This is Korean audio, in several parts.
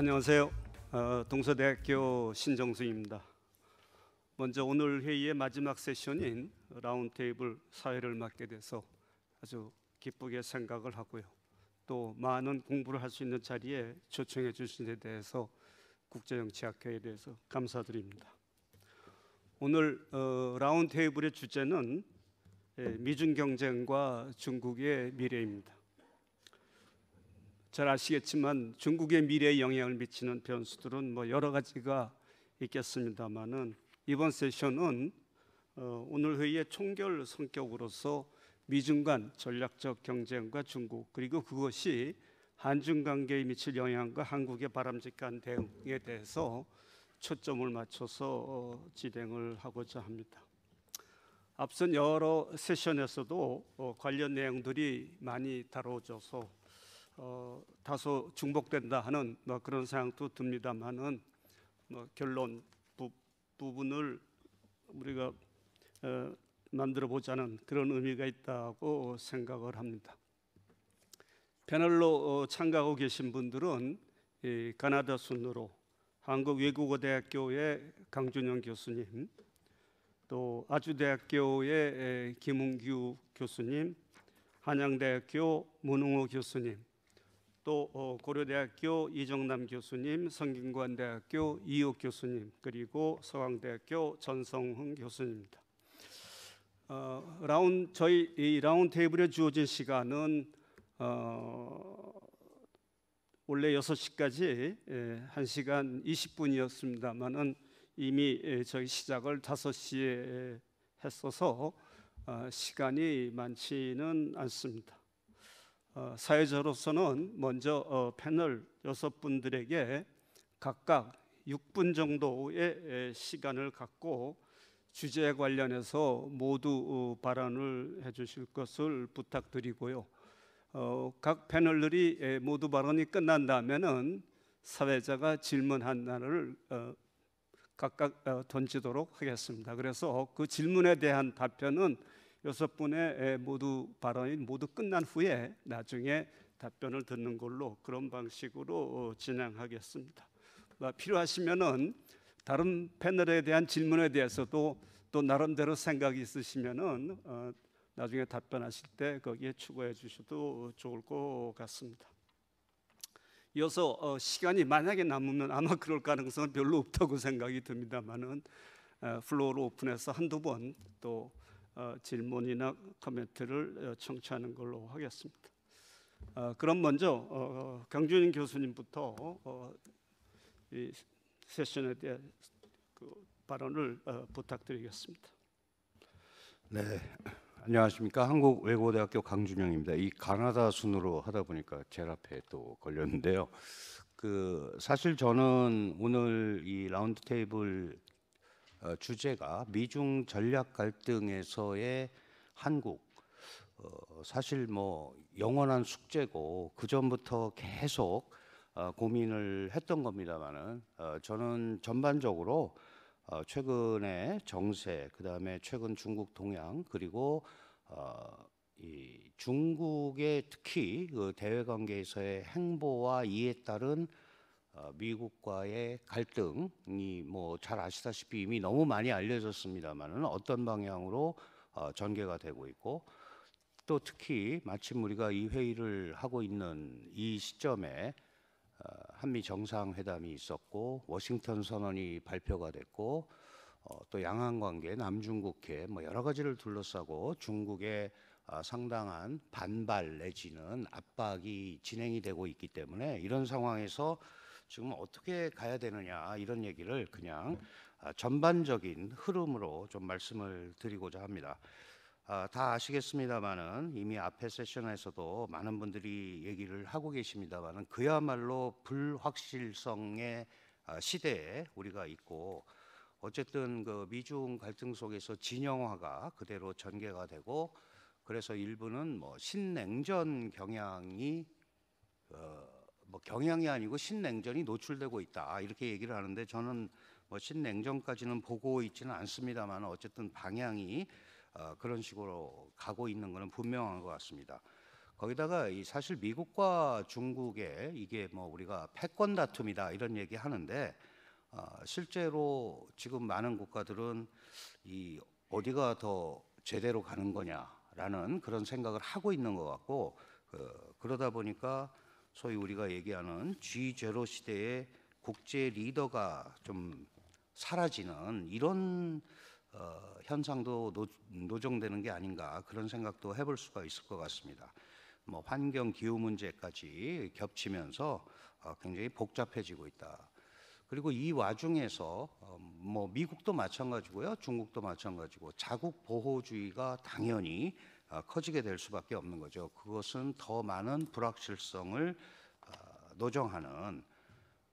안녕하세요. 어, 동서대학교 신정수입니다. 먼저 오늘 회의의 마지막 세션인 라운테이블 사회를 맡게 돼서 아주 기쁘게 생각을 하고요. 또 많은 공부를 할 수 있는 자리에 초청해 주신 데 대해서 국제정치학회에 대해서 감사드립니다. 오늘 어, 라운테이블의 주제는 예, 미중 경쟁과 중국의 미래입니다. 잘 아시겠지만 중국의 미래에 영향을 미치는 변수들은 뭐 여러 가지가 있겠습니다만은 이번 세션은 어, 오늘 회의의 총결 성격으로서 미중 간 전략적 경쟁과 중국 그리고 그것이 한중 관계에 미칠 영향과 한국의 바람직한 대응에 대해서 초점을 맞춰서 어, 진행을 하고자 합니다. 앞선 여러 세션에서도 어, 관련 내용들이 많이 다뤄져서 어, 다소 중복된다 하는 뭐 그런 생각도 듭니다만은 뭐 결론 부, 분을 우리가 어, 만들어 보자는 그런 의미가 있다고 생각을 합니다. 패널로 어, 참가하고 계신 분들은 이, 가나다 순으로 한국 외국어 대학교의 강준영 교수님, 또 아주대학교의 김은규 교수님, 한양대학교 문흥호 교수님, 또 어, 고려대학교 이정남 교수님, 성균관대학교 이옥 교수님, 그리고 서강대학교 전성훈 교수님입니다. 어, 라운 저희 이 라운 테이블에 주어진 시간은 어, 원래 6시까지 1시간 예, 20분이었습니다만은 이미 예, 저희 시작을 5시에 했어서 어, 시간이 많지는 않습니다. 어, 사회자로서는 먼저 어, 패널 여섯 분들에게 각각 6분 정도의 시간을 갖고 주제에 관련해서 모두 어, 발언을 해주실 것을 부탁드리고요. 각 패널들이 모두 발언이 끝난 다음에는 사회자가 질문한 날을 각각 던지도록 하겠습니다. 그래서 그 질문에 대한 답변은 여섯 분의 모두 발언이 모두 끝난 후에 나중에 답변을 듣는 걸로 그런 방식으로 어, 진행하겠습니다. 아, 필요하시면은 다른 패널에 대한 질문에 대해서도 또 나름대로 생각이 있으시면은 어, 나중에 답변하실 때 거기에 추가해 주셔도 좋을 것 같습니다. 이어서 어, 시간이 만약에 남으면 아마 그럴 가능성은 별로 없다고 생각이 듭니다만은 플로어를 오픈해서 한두 번또 어, 질문이나 코멘트를 어, 청취하는 걸로 하겠습니다. 어, 그럼 먼저 강준인 교수님부터 이 세션에 대한 그 발언을 부탁드리겠습니다. 네, 안녕하십니까 한국 외고대학교 강준영입니다. 이 가나다 순으로 하다 보니까 제 앞에 또 걸렸는데요. 그 사실 저는 오늘 이 라운드 테이블 어, 주제가 미중 전략 갈등에서의 한국 어, 사실 뭐 영원한 숙제고 그 전부터 계속 어, 고민을 했던 겁니다만은 어, 저는 전반적으로 어, 최근에 정세 그 다음에 최근 중국 동향 그리고 어, 이 중국의 특히 그 대외 관계에서의 행보와 이에 따른 어, 미국과의 갈등이 뭐 잘 아시다시피 이미 너무 많이 알려졌습니다만은 어떤 방향으로 어, 전개가 되고 있고 또 특히 마침 우리가 이 회의를 하고 있는 이 시점에 어, 한미 정상회담이 있었고 워싱턴 선언이 발표가 됐고 또양안 관계, 남중국해 뭐 여러 가지를 둘러싸고 중국의 상당한 반발 내지는 압박이 진행이 되고 있기 때문에 이런 상황에서 지금 어떻게 가야 되느냐 이런 얘기를 그냥 아, 전반적인 흐름으로 좀 말씀을 드리고자 합니다. 아, 다 아시겠습니다만은 이미 앞에 세션에서도 많은 분들이 얘기를 하고 계십니다만은 그야말로 불확실성의 아, 시대에 우리가 있고 어쨌든 그 미중 갈등 속에서 진영화가 그대로 전개가 되고 그래서 일부는 뭐 신냉전 경향이 어, 뭐 경향이 아니고 신냉전이 노출되고 있다 이렇게 얘기를 하는데 저는 뭐 신냉전까지는 보고 있지는 않습니다만 어쨌든 방향이 어, 그런 식으로 가고 있는 것은 분명한 것 같습니다. 거기다가 이 사실 미국과 중국의 이게 뭐 우리가 패권 다툼이다 이런 얘기 하는데 어, 실제로 지금 많은 국가들은 이 어디가 더 제대로 가는 거냐라는 그런 생각을 하고 있는 것 같고 그, 그러다 보니까 소위 우리가 얘기하는 g 제로 시대의 국제 리더가 좀 사라지는 이런 어, 현상도 노, 정되는게 아닌가 그런 생각도 해볼 수가 있을 것 같습니다. 뭐 환경 기후 문제까지 겹치면서 어, 굉장히 복잡해지고 있다. 그리고 이 와중에서 어, 뭐 미국도 마찬가지고요, 중국도 마찬가지고 자국 보호주의가 당연히 아, 커지게 될 수밖에 없는 거죠. 그것은 더 많은 불확실성을 아, 노정하는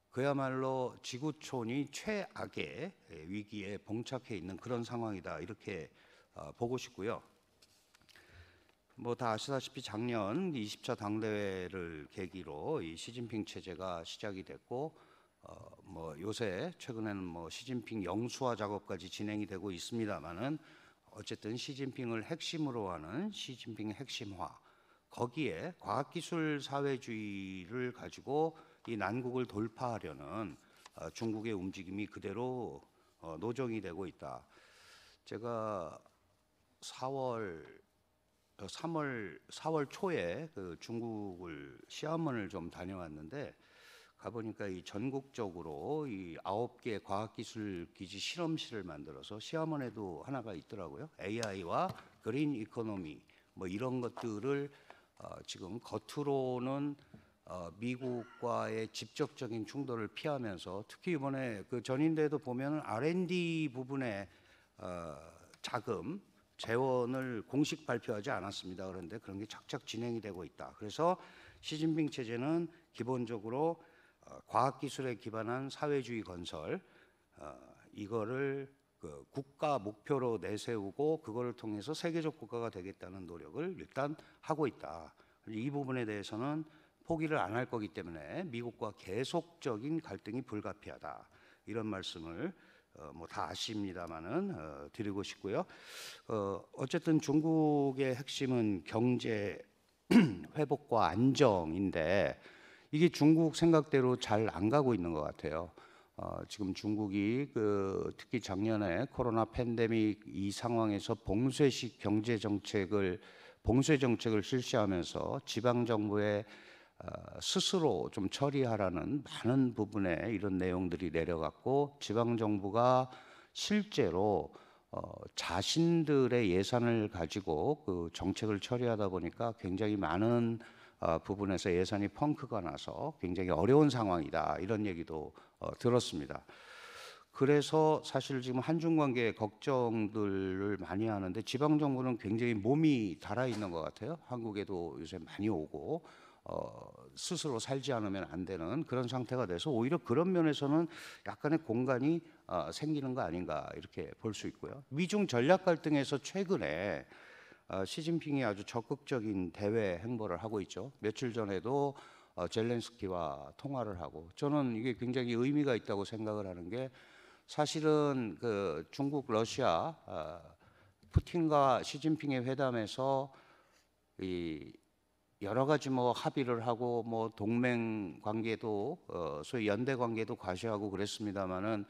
그야말로 지구촌이 최악의 예, 위기에 봉착해 있는 그런 상황이다 이렇게 아, 보고 싶고요. 뭐 다 아시다시피 작년 20차 당대회를 계기로 이 시진핑 체제가 시작이 됐고 어, 뭐 요새 최근에는 뭐 시진핑 영수화 작업까지 진행이 되고 있습니다만은 어쨌든 시진핑을 핵심으로 하는 시진핑 핵심화 거기에 과학기술 사회주의를 가지고 이 난국을 돌파하려는 어, 중국의 움직임이 그대로 어, 노정이 되고 있다. 제가 4월 3월 어, 4월 초에 그 중국을 시험문을좀 다녀왔는데 가보니까 이 전국적으로 이 아홉 개 과학기술 기지 실험실을 만들어서 시아원에도 하나가 있더라고요. AI와 그린 이코노미 뭐 이런 것들을 어 지금 겉으로는 어 미국과의 직접적인 충돌을 피하면서 특히 이번에 그 전인대도 보면 R&D 부분에 어 자금 재원을 공식 발표하지 않았습니다. 그런데 그런 게 착착 진행이 되고 있다. 그래서 시진핑 체제는 기본적으로 어, 과학기술에 기반한 사회주의 건설 어, 이거를 그 국가 목표로 내세우고 그거를 통해서 세계적 국가가 되겠다는 노력을 일단 하고 있다. 이 부분에 대해서는 포기를 안 할 거기 때문에 미국과 계속적인 갈등이 불가피하다. 이런 말씀을 어, 뭐다 아십니다만은 어, 드리고 싶고요. 어, 어쨌든 중국의 핵심은 경제 회복과 안정인데 이게 중국 생각대로 잘 안 가고 있는 것 같아요. 어, 지금 중국이 그 특히 작년에 코로나 팬데믹 이 상황에서 봉쇄식 경제 정책을 봉쇄 정책을 실시하면서 지방 정부의 어, 스스로 좀 처리하라는 많은 부분에 이런 내용들이 내려갔고 지방 정부가 실제로 어, 자신들의 예산을 가지고 그 정책을 처리하다 보니까 굉장히 많은 어, 부분에서 예산이 펑크가 나서 굉장히 어려운 상황이다 이런 얘기도 어, 들었습니다. 그래서 사실 지금 한중 관계 걱정들을 많이 하는데 지방 정부는 굉장히 몸이 달아 있는 것 같아요. 한국에도 요새 많이 오고 어, 스스로 살지 않으면 안 되는 그런 상태가 돼서 오히려 그런 면에서는 약간의 공간이 어, 생기는 거 아닌가 이렇게 볼 수 있고요. 미중 전략 갈등에서 최근에 어, 시진핑이 아주 적극적인 대외 행보를 하고 있죠. 며칠 전에도 어, 젤렌스키와 통화를 하고 저는 이게 굉장히 의미가 있다고 생각을 하는 게 사실은 그 중국 러시아 어, 푸틴과 시진핑의 회담에서 이 여러 가지 뭐 합의를 하고 뭐 동맹 관계도 소위 연대 관계도 과시하고 그랬습니다마는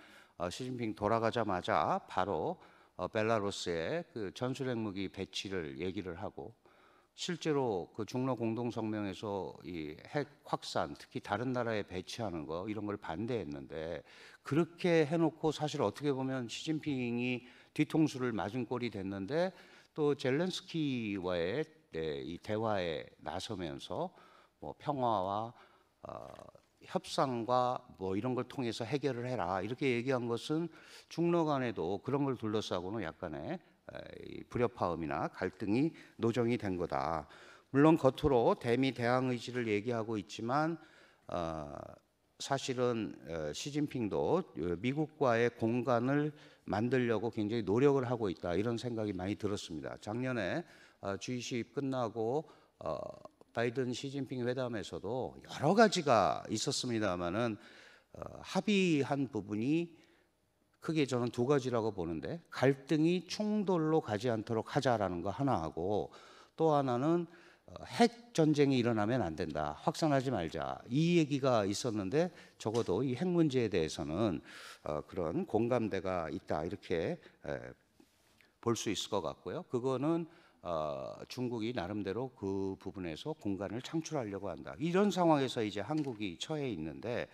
시진핑 돌아가자마자 바로 어, 벨라루스의 그 전술 핵무기 배치를 얘기를 하고 실제로 그 중러 공동 성명에서 이 핵 확산 특히 다른 나라에 배치하는 거 이런 걸 반대했는데 그렇게 해놓고 사실 어떻게 보면 시진핑이 뒤통수를 맞은 꼴이 됐는데 또 젤렌스키와의 네, 이 대화에 나서면서 뭐 평화와 어, 협상과 뭐 이런 걸 통해서 해결을 해라 이렇게 얘기한 것은 중러 간에도 그런 걸 둘러싸고는 약간의 불협화음이나 갈등이 노정이 된 거다. 물론 겉으로 대미 대항 의지를 얘기하고 있지만 어, 사실은 시진핑도 미국과의 공간을 만들려고 굉장히 노력을 하고 있다 이런 생각이 많이 들었습니다. 작년에 주의식 어, 끝나고 어, 바이든 시진핑 회담에서도 여러 가지가 있었습니다만은 어, 합의한 부분이 크게 저는 두 가지라고 보는데 갈등이 충돌로 가지 않도록 하자라는 거 하나하고 또 하나는 어, 핵 전쟁이 일어나면 안 된다. 확산하지 말자. 이 얘기가 있었는데 적어도 이 핵 문제에 대해서는 어, 그런 공감대가 있다 이렇게 볼 수 있을 것 같고요. 그거는 어, 중국이 나름대로 그 부분에서 공간을 창출하려고 한다. 이런 상황에서 이제 한국이 처해 있는데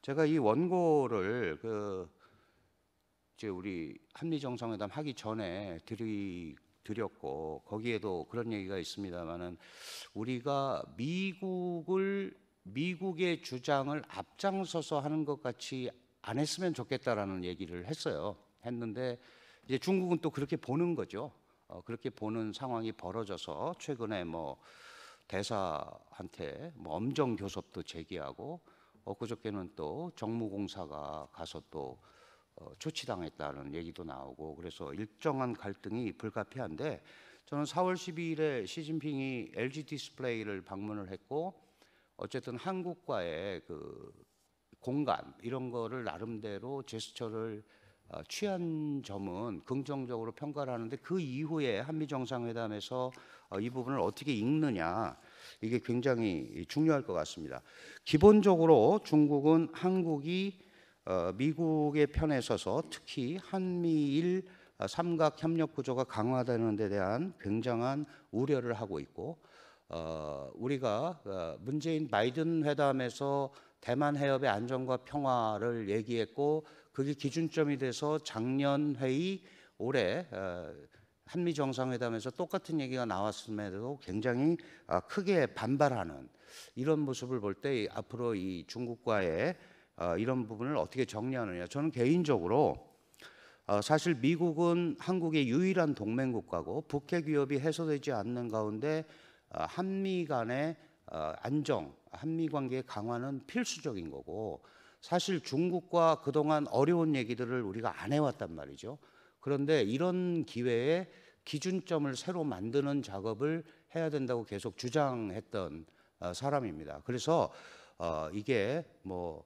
제가 이 원고를 그 이제 우리 한미 정상회담 하기 전에 드리 드렸고 거기에도 그런 얘기가 있습니다만은 우리가 미국을 미국의 주장을 앞장서서 하는 것 같이 안 했으면 좋겠다라는 얘기를 했어요. 했는데 이제 중국은 또 그렇게 보는 거죠. 어, 그렇게 보는 상황이 벌어져서 최근에 뭐 대사한테 뭐 엄정 교섭도 제기하고 엊그저께는 어, 또 정무공사가 가서 또 어, 조치당했다는 얘기도 나오고 그래서 일정한 갈등이 불가피한데 저는 4월 12일에 시진핑이 LG 디스플레이를 방문을 했고 어쨌든 한국과의 그 공간 이런 거를 나름대로 제스처를 어, 취한 점은 긍정적으로 평가를 하는데 그 이후에 한미 정상회담에서 어, 이 부분을 어떻게 읽느냐 이게 굉장히 중요할 것 같습니다. 기본적으로 중국은 한국이 어, 미국의 편에 서서 특히 한미일 삼각 협력 구조가 강화되는 데 대한 굉장한 우려를 하고 있고 어, 우리가 문재인 바이든 회담에서 대만 해협의 안정과 평화를 얘기했고 그게 기준점이 돼서 작년 회의 올해 어, 한미 정상회담에서 똑같은 얘기가 나왔음에도 굉장히 아, 크게 반발하는 이런 모습을 볼 때 앞으로 이 중국과의 어, 이런 부분을 어떻게 정리하느냐 저는 개인적으로 어, 사실 미국은 한국의 유일한 동맹국가고 북핵 위협이 해소되지 않는 가운데 한미 간의 안정, 한미 관계 강화는 필수적인 거고 사실 중국과 그동안 어려운 얘기들을 우리가 안 해왔단 말이죠. 그런데 이런 기회에 기준점을 새로 만드는 작업을 해야 된다고 계속 주장했던 어, 사람입니다. 그래서 어, 이게 뭐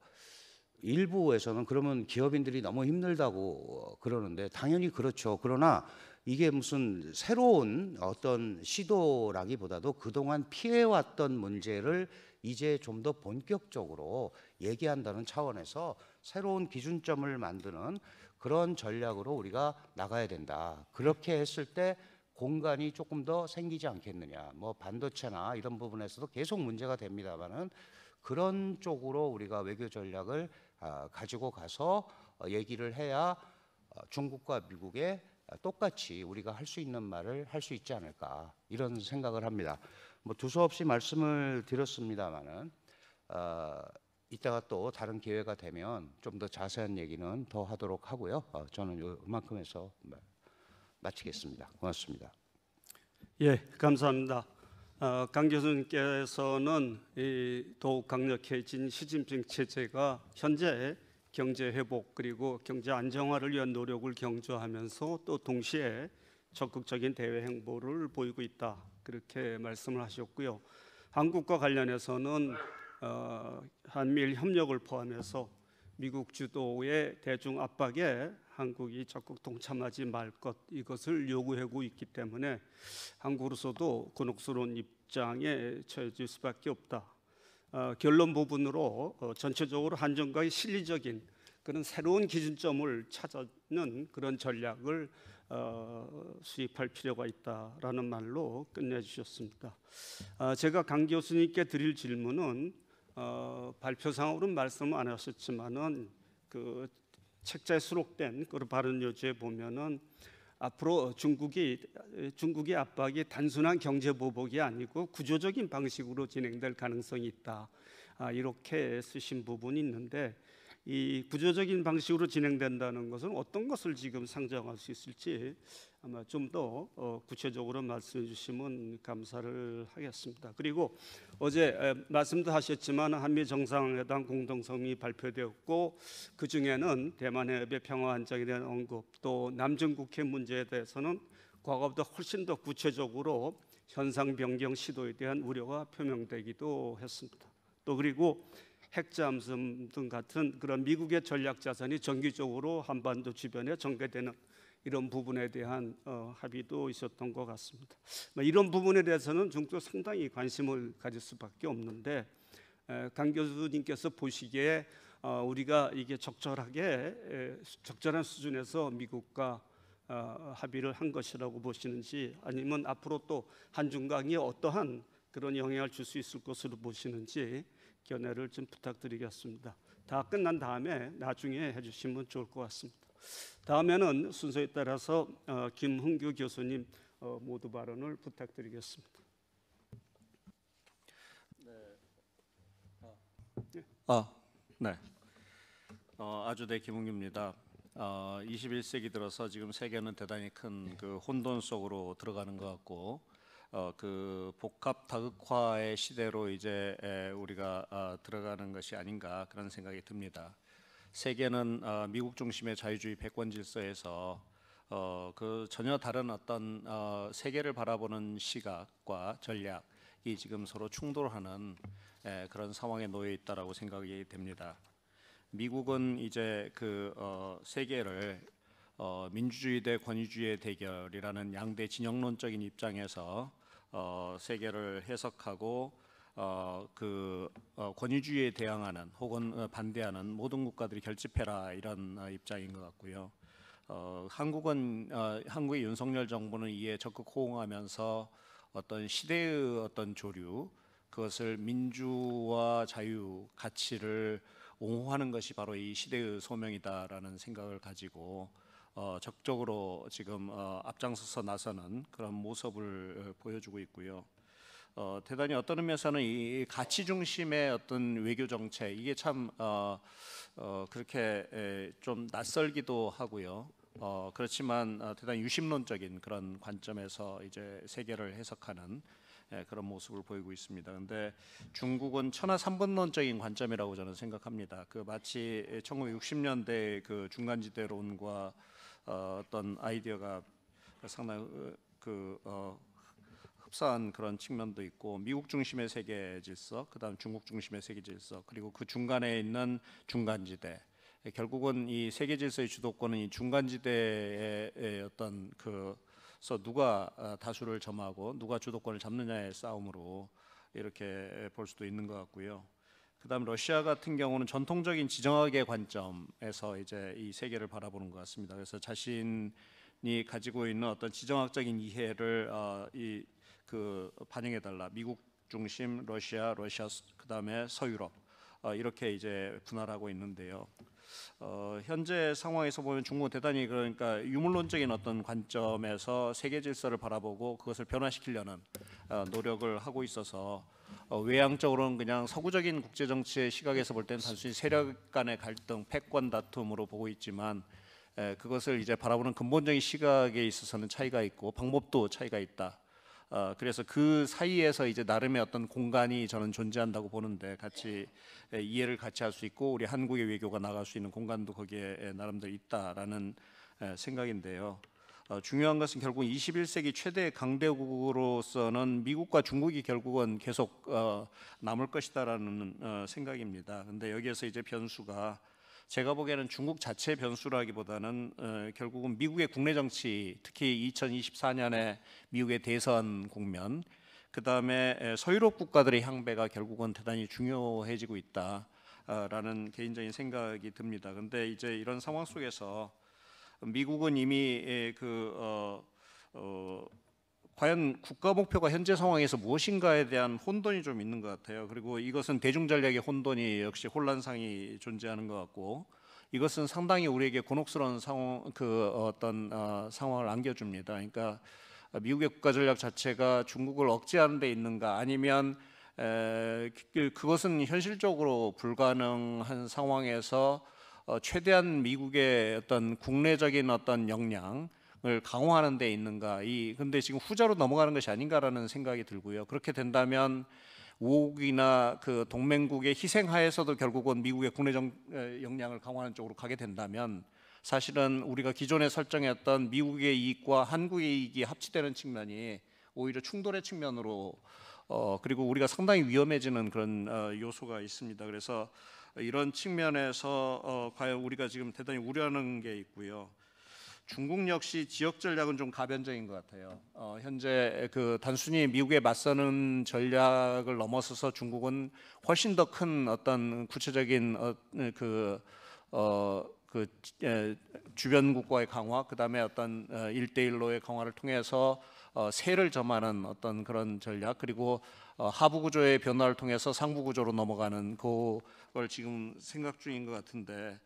일부에서는 그러면 기업인들이 너무 힘들다고 그러는데 당연히 그렇죠. 그러나 이게 무슨 새로운 어떤 시도라기보다도 그동안 피해왔던 문제를 이제 좀 더 본격적으로 얘기한다는 차원에서 새로운 기준점을 만드는 그런 전략으로 우리가 나가야 된다. 그렇게 했을 때 공간이 조금 더 생기지 않겠느냐. 뭐 반도체나 이런 부분에서도 계속 문제가 됩니다만은 그런 쪽으로 우리가 외교 전략을 아, 가지고 가서 어, 얘기를 해야 어, 중국과 미국에 어, 똑같이 우리가 할 수 있는 말을 할 수 있지 않을까 이런 생각을 합니다. 뭐 두서없이 말씀을 드렸습니다만은 어, 이따가 또 다른 기회가 되면 좀 더 자세한 얘기는 더 하도록 하고요. 어, 저는 요만큼에서 마치겠습니다. 고맙습니다. 예, 감사합니다. 어, 강 교수님께서는 더욱 강력해진 시진핑 체제가 현재 경제 회복 그리고 경제 안정화를 위한 노력을 경주하면서 또 동시에 적극적인 대외 행보를 보이고 있다 그렇게 말씀을 하셨고요. 한국과 관련해서는 어, 한미일 협력을 포함해서 미국 주도의 대중 압박에 한국이 적극 동참하지 말 것 이것을 요구하고 있기 때문에 한국으로서도 곤혹스러운 입장에 처해질 수밖에 없다. 어, 결론 부분으로 어, 전체적으로 한전과의 실리적인 그런 새로운 기준점을 찾는 그런 전략을 수립할 필요가 있다라는 말로 끝내주셨습니다. 제가 강 교수님께 드릴 질문은 어, 발표상으로는 말씀을 안 하셨지만은 그 책자에 수록된 그 발언 요지에 보면은 앞으로 중국이 중국의 압박이 단순한 경제 보복이 아니고 구조적인 방식으로 진행될 가능성이 있다 아, 이렇게 쓰신 부분이 있는데 이 구조적인 방식으로 진행된다는 것은 어떤 것을 지금 상정할 수 있을지 아마 좀더 어, 구체적으로 말씀해 주시면 감사를 하겠습니다. 그리고 어제 말씀도 하셨지만 한미 정상회담 공동성이 발표되었고 그 중에는 대만 해협의 평화 안정에 대한 언급 또 남중국해 문제에 대해서는 과거보다 훨씬 더 구체적으로 현상 변경 시도에 대한 우려가 표명되기도 했습니다. 또 그리고 핵잠수함 등 같은 그런 미국의 전략 자산이 정기적으로 한반도 주변에 전개되는 이런 부분에 대한 어, 합의도 있었던 것 같습니다. 뭐 이런 부분에 대해서는 중도 상당히 관심을 가질 수밖에 없는데 에, 강 교수님께서 보시기에 어, 우리가 이게 적절하게 에, 적절한 수준에서 미국과 어, 합의를 한 것이라고 보시는지 아니면 앞으로 또 한중강이 어떠한 그런 영향을 줄 수 있을 것으로 보시는지 견해를 좀 부탁드리겠습니다. 다 끝난 다음에 나중에 해주시면 좋을 것 같습니다. 다음에는 순서에 따라서 어, 김흥규 교수님 어, 모두 발언을 부탁드리겠습니다. 네. 아, 예. 아, 네. 어, 아주대 네, 김흥규입니다. 어, 21세기 들어서 지금 세계는 대단히 큰 그 혼돈 속으로 들어가는 것 같고 어, 그 복합 다극화의 시대로 이제 우리가 아, 들어가는 것이 아닌가 그런 생각이 듭니다. 세계는 아, 미국 중심의 자유주의 패권 질서에서 어, 그 전혀 다른 어떤 어, 세계를 바라보는 시각과 전략이 지금 서로 충돌하는 그런 상황에 놓여 있다라고 생각이 됩니다. 미국은 이제 그 어, 세계를 어, 민주주의 대 권위주의의 대결이라는 양대 진영론적인 입장에서 어, 세계를 해석하고 어, 그 어, 권위주의에 대항하는 혹은 어, 반대하는 모든 국가들이 결집해라 이런 어, 입장인 것 같고요. 어, 한국은 어, 한국의 윤석열 정부는 이에 적극 호응하면서 어떤 시대의 어떤 조류 그것을 민주와 자유 가치를 옹호하는 것이 바로 이 시대의 소명이다라는 생각을 가지고 어, 적극적으로 지금 어, 앞장서서 나서는 그런 모습을 어, 보여주고 있고요. 어, 대단히 어떤 의미에서는 이 가치 중심의 어떤 외교 정책 이게 참 어, 어, 그렇게 에, 좀 낯설기도 하고요. 어, 그렇지만 어, 대단히 유심론적인 그런 관점에서 이제 세계를 해석하는 에, 예, 그런 모습을 보이고 있습니다. 근데 중국은 천하 삼분론적인 관점이라고 저는 생각합니다. 그 마치 1960년대 그 중간지대론과 어, 떤 아이디어가 상당히 어, 그 어, 흡사한 그런 측면도 있고 미국 중심의 세계 질서, 그다음 중국 중심의 세계 질서, 그리고 그 중간에 있는 중간지대. 결국은 이 세계 질서의 주도권은 이 중간지대의 어떤 그서 누가 어, 다수를 점하고 누가 주도권을 잡느냐의 싸움으로 이렇게 볼 수도 있는 것 같고요. 그다음 러시아 같은 경우는 전통적인 지정학의 관점에서 이제 이 세계를 바라보는 것 같습니다. 그래서 자신이 가지고 있는 어떤 지정학적인 이해를 어, 이그 반영해 달라. 미국 중심, 러시아, 러시아 그다음에 서유럽 어, 이렇게 이제 분할하고 있는데요. 어, 현재 상황에서 보면 중국은 대단히 그러니까 유물론적인 어떤 관점에서 세계 질서를 바라보고 그것을 변화시키려는 어, 노력을 하고 있어서. 어, 외향적으로는 그냥 서구적인 국제 정치의 시각에서 볼 때는 단순히 세력 간의 갈등, 패권 다툼으로 보고 있지만 그것을 이제 바라보는 근본적인 시각에 있어서는 차이가 있고 방법도 차이가 있다. 어, 그래서 그 사이에서 이제 나름의 어떤 공간이 저는 존재한다고 보는데 같이 이해를 같이 할 수 있고 우리 한국의 외교가 나갈 수 있는 공간도 거기에 나름대로 있다라는 생각인데요. 어, 중요한 것은 결국 21세기 최대 강대국으로서는 미국과 중국이 결국은 계속 어, 남을 것이다라는 어, 생각입니다. 근데 여기에서 이제 변수가 제가 보기에는 중국 자체 변수라기보다는 결국은 미국의 국내 정치, 특히 2024년에 미국의 대선 국면, 그 다음에 서유럽 국가들의 향배가 결국은 대단히 중요해지고 있다라는 개인적인 생각이 듭니다. 근데 이제 이런 상황 속에서 미국은 이미 예, 그 어, 어, 과연 국가 목표가 현재 상황에서 무엇인가에 대한 혼돈이 좀 있는 것 같아요. 그리고 이것은 대중 전략의 혼돈이 역시 혼란상이 존재하는 것 같고 이것은 상당히 우리에게 곤혹스러운 상황 그 어, 어떤 어, 상황을 안겨줍니다. 그러니까 미국의 국가 전략 자체가 중국을 억제하는 데 있는가 아니면 에, 그, 그것은 현실적으로 불가능한 상황에서 어, 최대한 미국의 어떤 국내적인 어떤 역량 을 강화하는 데 있는가 이 근데 지금 후자로 넘어가는 것이 아닌가라는 생각이 들고요. 그렇게 된다면 우혹이나 그 동맹국의 희생하에서도 결국은 미국의 국내 적 역량을 강화하는 쪽으로 가게 된다면 사실은 우리가 기존에 설정했던 미국의 이익과 한국의 이익이 합치되는 측면이 오히려 충돌의 측면으로 어 그리고 우리가 상당히 위험해지는 그런 어, 요소가 있습니다. 그래서 이런 측면에서 어, 과연 우리가 지금 대단히 우려하는 게 있고요. 중국 역시 지역 전략은 좀 가변적인 것 같아요. 어, 현재 그 단순히 미국에 맞서는 전략을 넘어서서 중국은 훨씬 더 큰 어떤 구체적인 어, 그 어, 그 에, 주변국과의 강화, 그 다음에 어떤 어, 일대일로의 강화를 통해서 어, 세를 점하는 어떤 그런 전략 그리고 어, 하부 구조의 변화를 통해서 상부 구조로 넘어가는 그걸 지금 생각 중인 것 같은데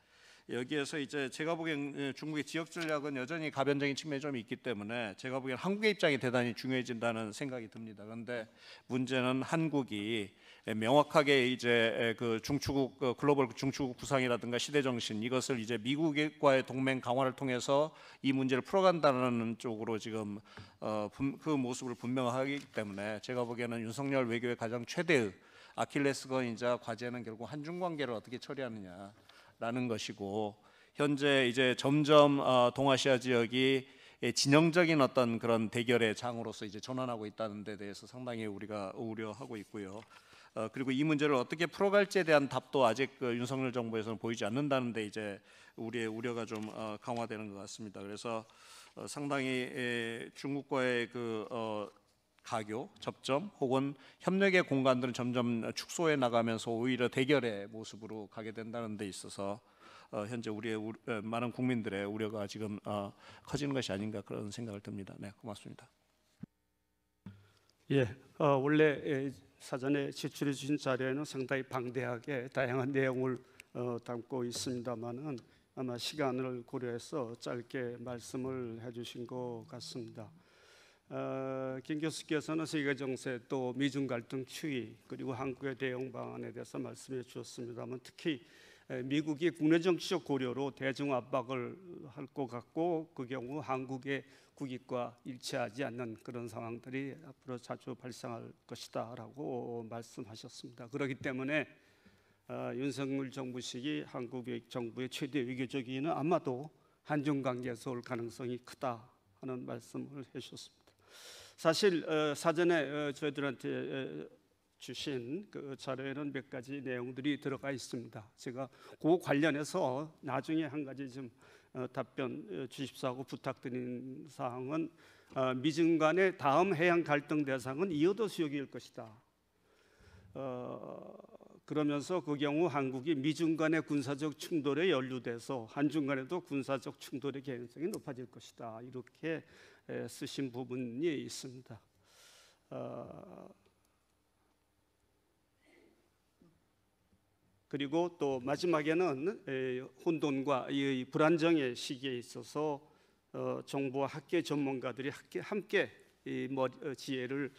여기에서 이제 제가 보기엔 예, 중국의 지역 전략은 여전히 가변적인 측면이 좀 있기 때문에 제가 보기엔 한국의 입장이 대단히 중요해진다는 생각이 듭니다. 그런데 문제는 한국이 예, 명확하게 이제 예, 그 중추국 그 글로벌 중추국 구상이라든가 시대 정신 이것을 이제 미국과의 동맹 강화를 통해서 이 문제를 풀어간다는 쪽으로 지금 어, 그 모습을 분명하기 때문에 제가 보기에는 윤석열 외교의 가장 최대의 아킬레스건이자 과제는 결국 한중 관계를 어떻게 처리하느냐라는 것이고 현재 이제 점점 어, 동아시아 지역이 예, 진영적인 어떤 그런 대결의 장으로서 이제 전환하고 있다는 데 대해서 상당히 우리가 우려하고 있고요. 어, 그리고 이 문제를 어떻게 풀어갈지에 대한 답도 아직 그 윤석열 정부에서는 보이지 않는다는데 이제 우리의 우려가 좀 어, 강화되는 것 같습니다. 그래서 어, 상당히 에, 중국과의 그 어, 가교, 접점 혹은 협력의 공간들은 점점 축소해 나가면서 오히려 대결의 모습으로 가게 된다는 데 있어서 어, 현재 우리의 우 어, 많은 국민들의 우려가 지금 어, 커지는 것이 아닌가 그런 생각을 듭니다. 네, 고맙습니다. 예, 어, 원래 예, 사전에 제출해 주신 자료에는 상당히 방대하게 다양한 내용을 어, 담고 있습니다만은 아마 시간을 고려해서 짧게 말씀을 해주신 것 같습니다. 어, 김 교수께서는 세계 정세 또 미중 갈등 추이 그리고 한국의 대응 방안에 대해서 말씀해 주셨습니다만 특히 미국이 국내 정치적 고려로 대중 압박을 할 것 같고 그 경우 한국의 국익과 일치하지 않는 그런 상황들이 앞으로 자주 발생할 것이다라고 말씀하셨습니다. 그렇기 때문에 어, 윤석열 정부 시기 한국 정부의 최대 외교적인 아마도 한중 관계에서 올 가능성이 크다 하는 말씀을 해주셨습니다. 사실 어, 사전에 어, 저희들한테 주신 그 자료에는 몇 가지 내용들이 들어가 있습니다. 제가 그 관련해서 나중에 한 가지 좀 어, 답변 어, 주십사 하고 부탁드린 사항은 어, 미중 간의 다음 해양 갈등 대상은 이어도 수역일 것이다. 그러면서 그 경우 한국이 미중 간의 군사적 충돌에 연루돼서 한중 간에도 군사적 충돌의 개연성이 높아질 것이다. 이렇게 쓰신 부분이 있습니다. 그리고 또 마지막에는 혼돈과 불안정의 시기에 있어서 어, 정부와 학계 전문가들이 함께 어, 지혜를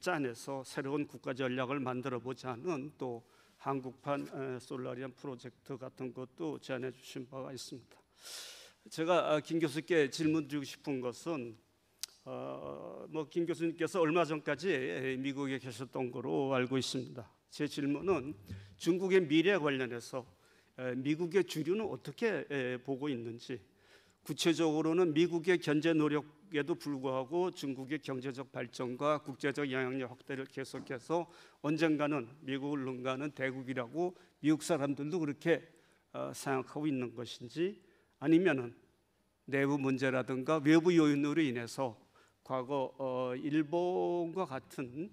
짜내서 새로운 국가 전략을 만들어 보자는 또 한국판 솔라리안 프로젝트 같은 것도 제안해 주신 바가 있습니다. 제가 아, 김 교수께 질문 드리고 싶은 것은 어, 뭐김 교수님께서 얼마 전까지 미국에 계셨던 거로 알고 있습니다. 제 질문은 중국의 미래 관련해서 미국의 주류는 어떻게 보고 있는지 구체적으로는 미국의 견제 노력에도 불구하고 중국의 경제적 발전과 국제적 영향력 확대를 계속해서 언젠가는 미국을 능가하는 대국이라고 미국 사람들도 그렇게 어, 생각하고 있는 것인지 아니면은 내부 문제라든가 외부 요인으로 인해서 과거 어, 일본과 같은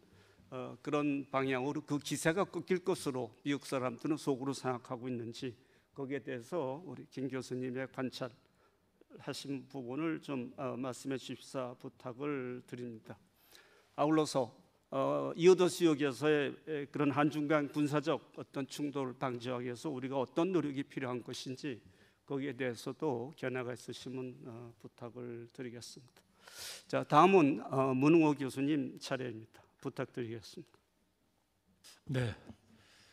어, 그런 방향으로 그 기세가 꺾일 것으로 미국 사람들은 속으로 생각하고 있는지 거기에 대해서 우리 김 교수님의 관찰하신 부분을 좀 어, 말씀해 주십사 부탁을 드립니다. 아울러서 어, 이오더스 역에서의 그런 한중 간 군사적 어떤 충돌을 방지하기 위해서 우리가 어떤 노력이 필요한 것인지 거기에 대해서도 견해가 있으시면 부탁을 드리겠습니다. 자, 다음은 문웅호 교수님 차례입니다. 부탁드리겠습니다. 네,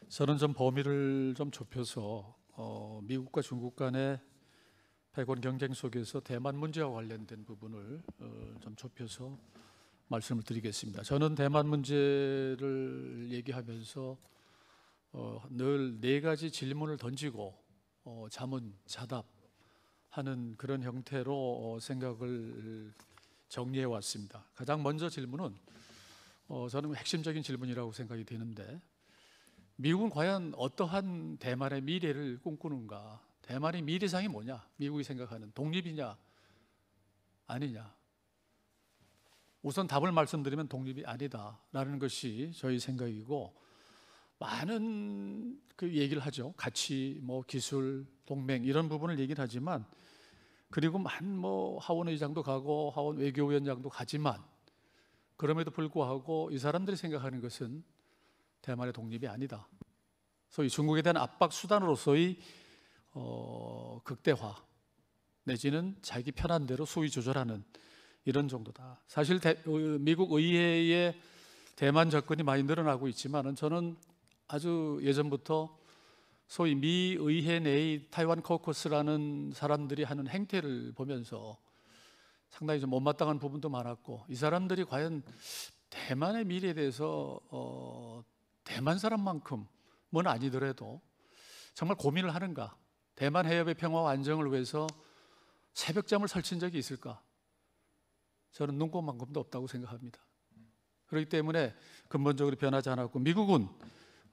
저는 좀 범위를 좀 좁혀서 어, 미국과 중국 간의 패권 경쟁 속에서 대만 문제와 관련된 부분을 어, 좀 좁혀서 말씀을 드리겠습니다. 저는 대만 문제를 얘기하면서 어, 늘네 가지 질문을 던지고 어, 자문 자답하는 그런 형태로 어, 생각을 정리해 왔습니다. 가장 먼저 질문은 어, 저는 핵심적인 질문이라고 생각이 되는데 미국은 과연 어떠한 대만의 미래를 꿈꾸는가? 대만의 미래상이 뭐냐? 미국이 생각하는 독립이냐? 아니냐? 우선 답을 말씀드리면 독립이 아니다라는 것이 저희 생각이고 많은 그 얘기를 하죠. 같이 뭐 기술 동맹 이런 부분을 얘기를 하지만 그리고 만 뭐 하원 의장도 가고 하원 외교위원장도 가지만 그럼에도 불구하고 이 사람들이 생각하는 것은 대만의 독립이 아니다. 소위 중국에 대한 압박 수단으로서의 어, 극대화 내지는 자기 편한 대로 수위 조절하는 이런 정도다. 사실 대, 어, 미국 의회의 대만 접근이 많이 늘어나고 있지만 저는 아주 예전부터 소위 미 의회 내의 타이완 코커스라는 사람들이 하는 행태를 보면서 상당히 좀 못마땅한 부분도 많았고 이 사람들이 과연 대만의 미래에 대해서 어, 대만 사람만큼은 아니더라도 정말 고민을 하는가? 대만 해협의 평화와 안정을 위해서 새벽잠을 설친 적이 있을까? 저는 눈꼽만큼도 없다고 생각합니다. 그렇기 때문에 근본적으로 변하지 않았고 미국은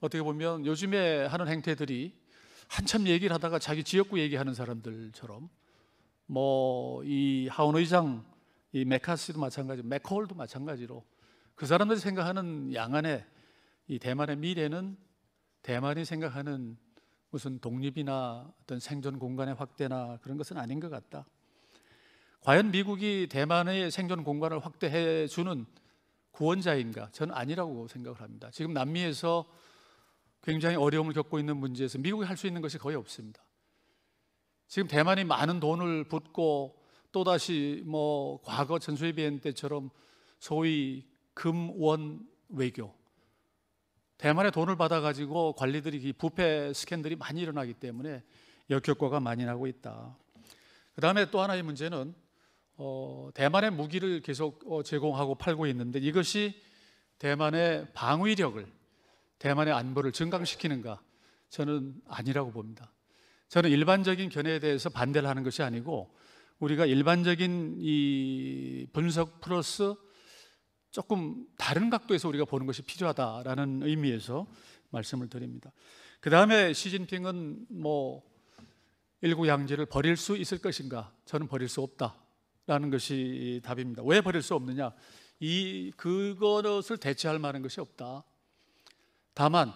어떻게 보면 요즘에 하는 행태들이 한참 얘기를 하다가 자기 지역구 얘기하는 사람들처럼 뭐이 하원 의장 이 메카시도 마찬가지, 맥콜도 마찬가지로 그 사람들이 생각하는 양안의 이 대만의 미래는 대만이 생각하는 무슨 독립이나 어떤 생존 공간의 확대나 그런 것은 아닌 것 같다. 과연 미국이 대만의 생존 공간을 확대해 주는 구원자인가? 저는 아니라고 생각을 합니다. 지금 남미에서 굉장히 어려움을 겪고 있는 문제에서 미국이 할 수 있는 것이 거의 없습니다. 지금 대만이 많은 돈을 붓고 또다시 뭐 과거 전수위비엔 때처럼 소위 금원 외교 대만의 돈을 받아가지고 관리들이 부패 스캔들이 많이 일어나기 때문에 역효과가 많이 나고 있다. 그 다음에 또 하나의 문제는 어, 대만의 무기를 계속 어, 제공하고 팔고 있는데 이것이 대만의 방위력을 대만의 안보를 증강시키는가 저는 아니라고 봅니다. 저는 일반적인 견해에 대해서 반대를 하는 것이 아니고 우리가 일반적인 이 분석 플러스 조금 다른 각도에서 우리가 보는 것이 필요하다라는 의미에서 말씀을 드립니다. 그 다음에 시진핑은 뭐 일구양지를 버릴 수 있을 것인가? 저는 버릴 수 없다라는 것이 답입니다. 왜 버릴 수 없느냐? 이 그것을 대체할 만한 것이 없다. 다만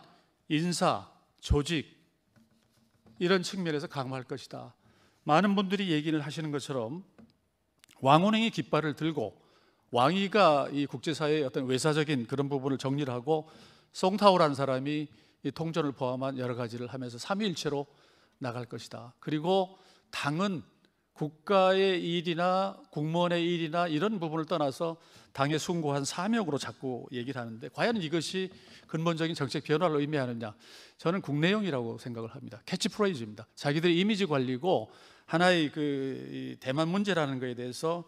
인사, 조직, 이런 측면에서 강화할 것이다. 많은 분들이 얘기를 하시는 것처럼 왕원행의 깃발을 들고 왕위가 이 국제사회의 어떤 외사적인 그런 부분을 정리를 하고 송타오라는 사람이 이 통전을 포함한 여러 가지를 하면서 삼위일체로 나갈 것이다. 그리고 당은 국가의 일이나 공무원의 일이나 이런 부분을 떠나서 당의 숭고한 사명으로 자꾸 얘기를 하는데 과연 이것이 근본적인 정책 변화를 의미하느냐 저는 국내용이라고 생각을 합니다 캐치프레이즈입니다 자기들의 이미지 관리고 하나의 그 대만 문제라는 것에 대해서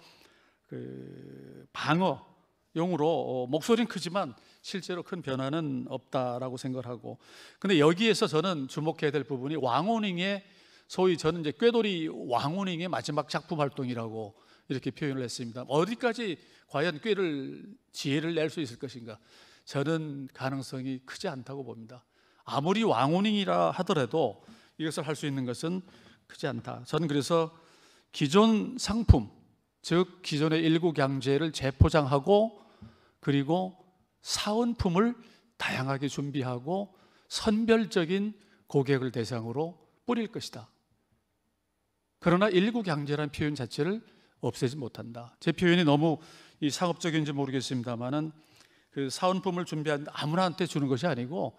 그 방어용으로 어, 목소리는 크지만 실제로 큰 변화는 없다라고 생각하고 근데 여기에서 저는 주목해야 될 부분이 왕오닝의 소위 저는 이제 꾀돌이 왕우닝의 마지막 작품 활동이라고 이렇게 표현을 했습니다. 어디까지 과연 꾀를 지혜를 낼 수 있을 것인가? 저는 가능성이 크지 않다고 봅니다. 아무리 왕우닝이라 하더라도 이것을 할 수 있는 것은 크지 않다. 저는 그래서 기존 상품, 즉 기존의 일구경제를 재포장하고 그리고 사은품을 다양하게 준비하고 선별적인 고객을 대상으로 뿌릴 것이다. 그러나 일국 양제란 표현 자체를 없애지 못한다. 제 표현이 너무 이 상업적인지 모르겠습니다만은 그 사은품을 준비한 아무나한테 주는 것이 아니고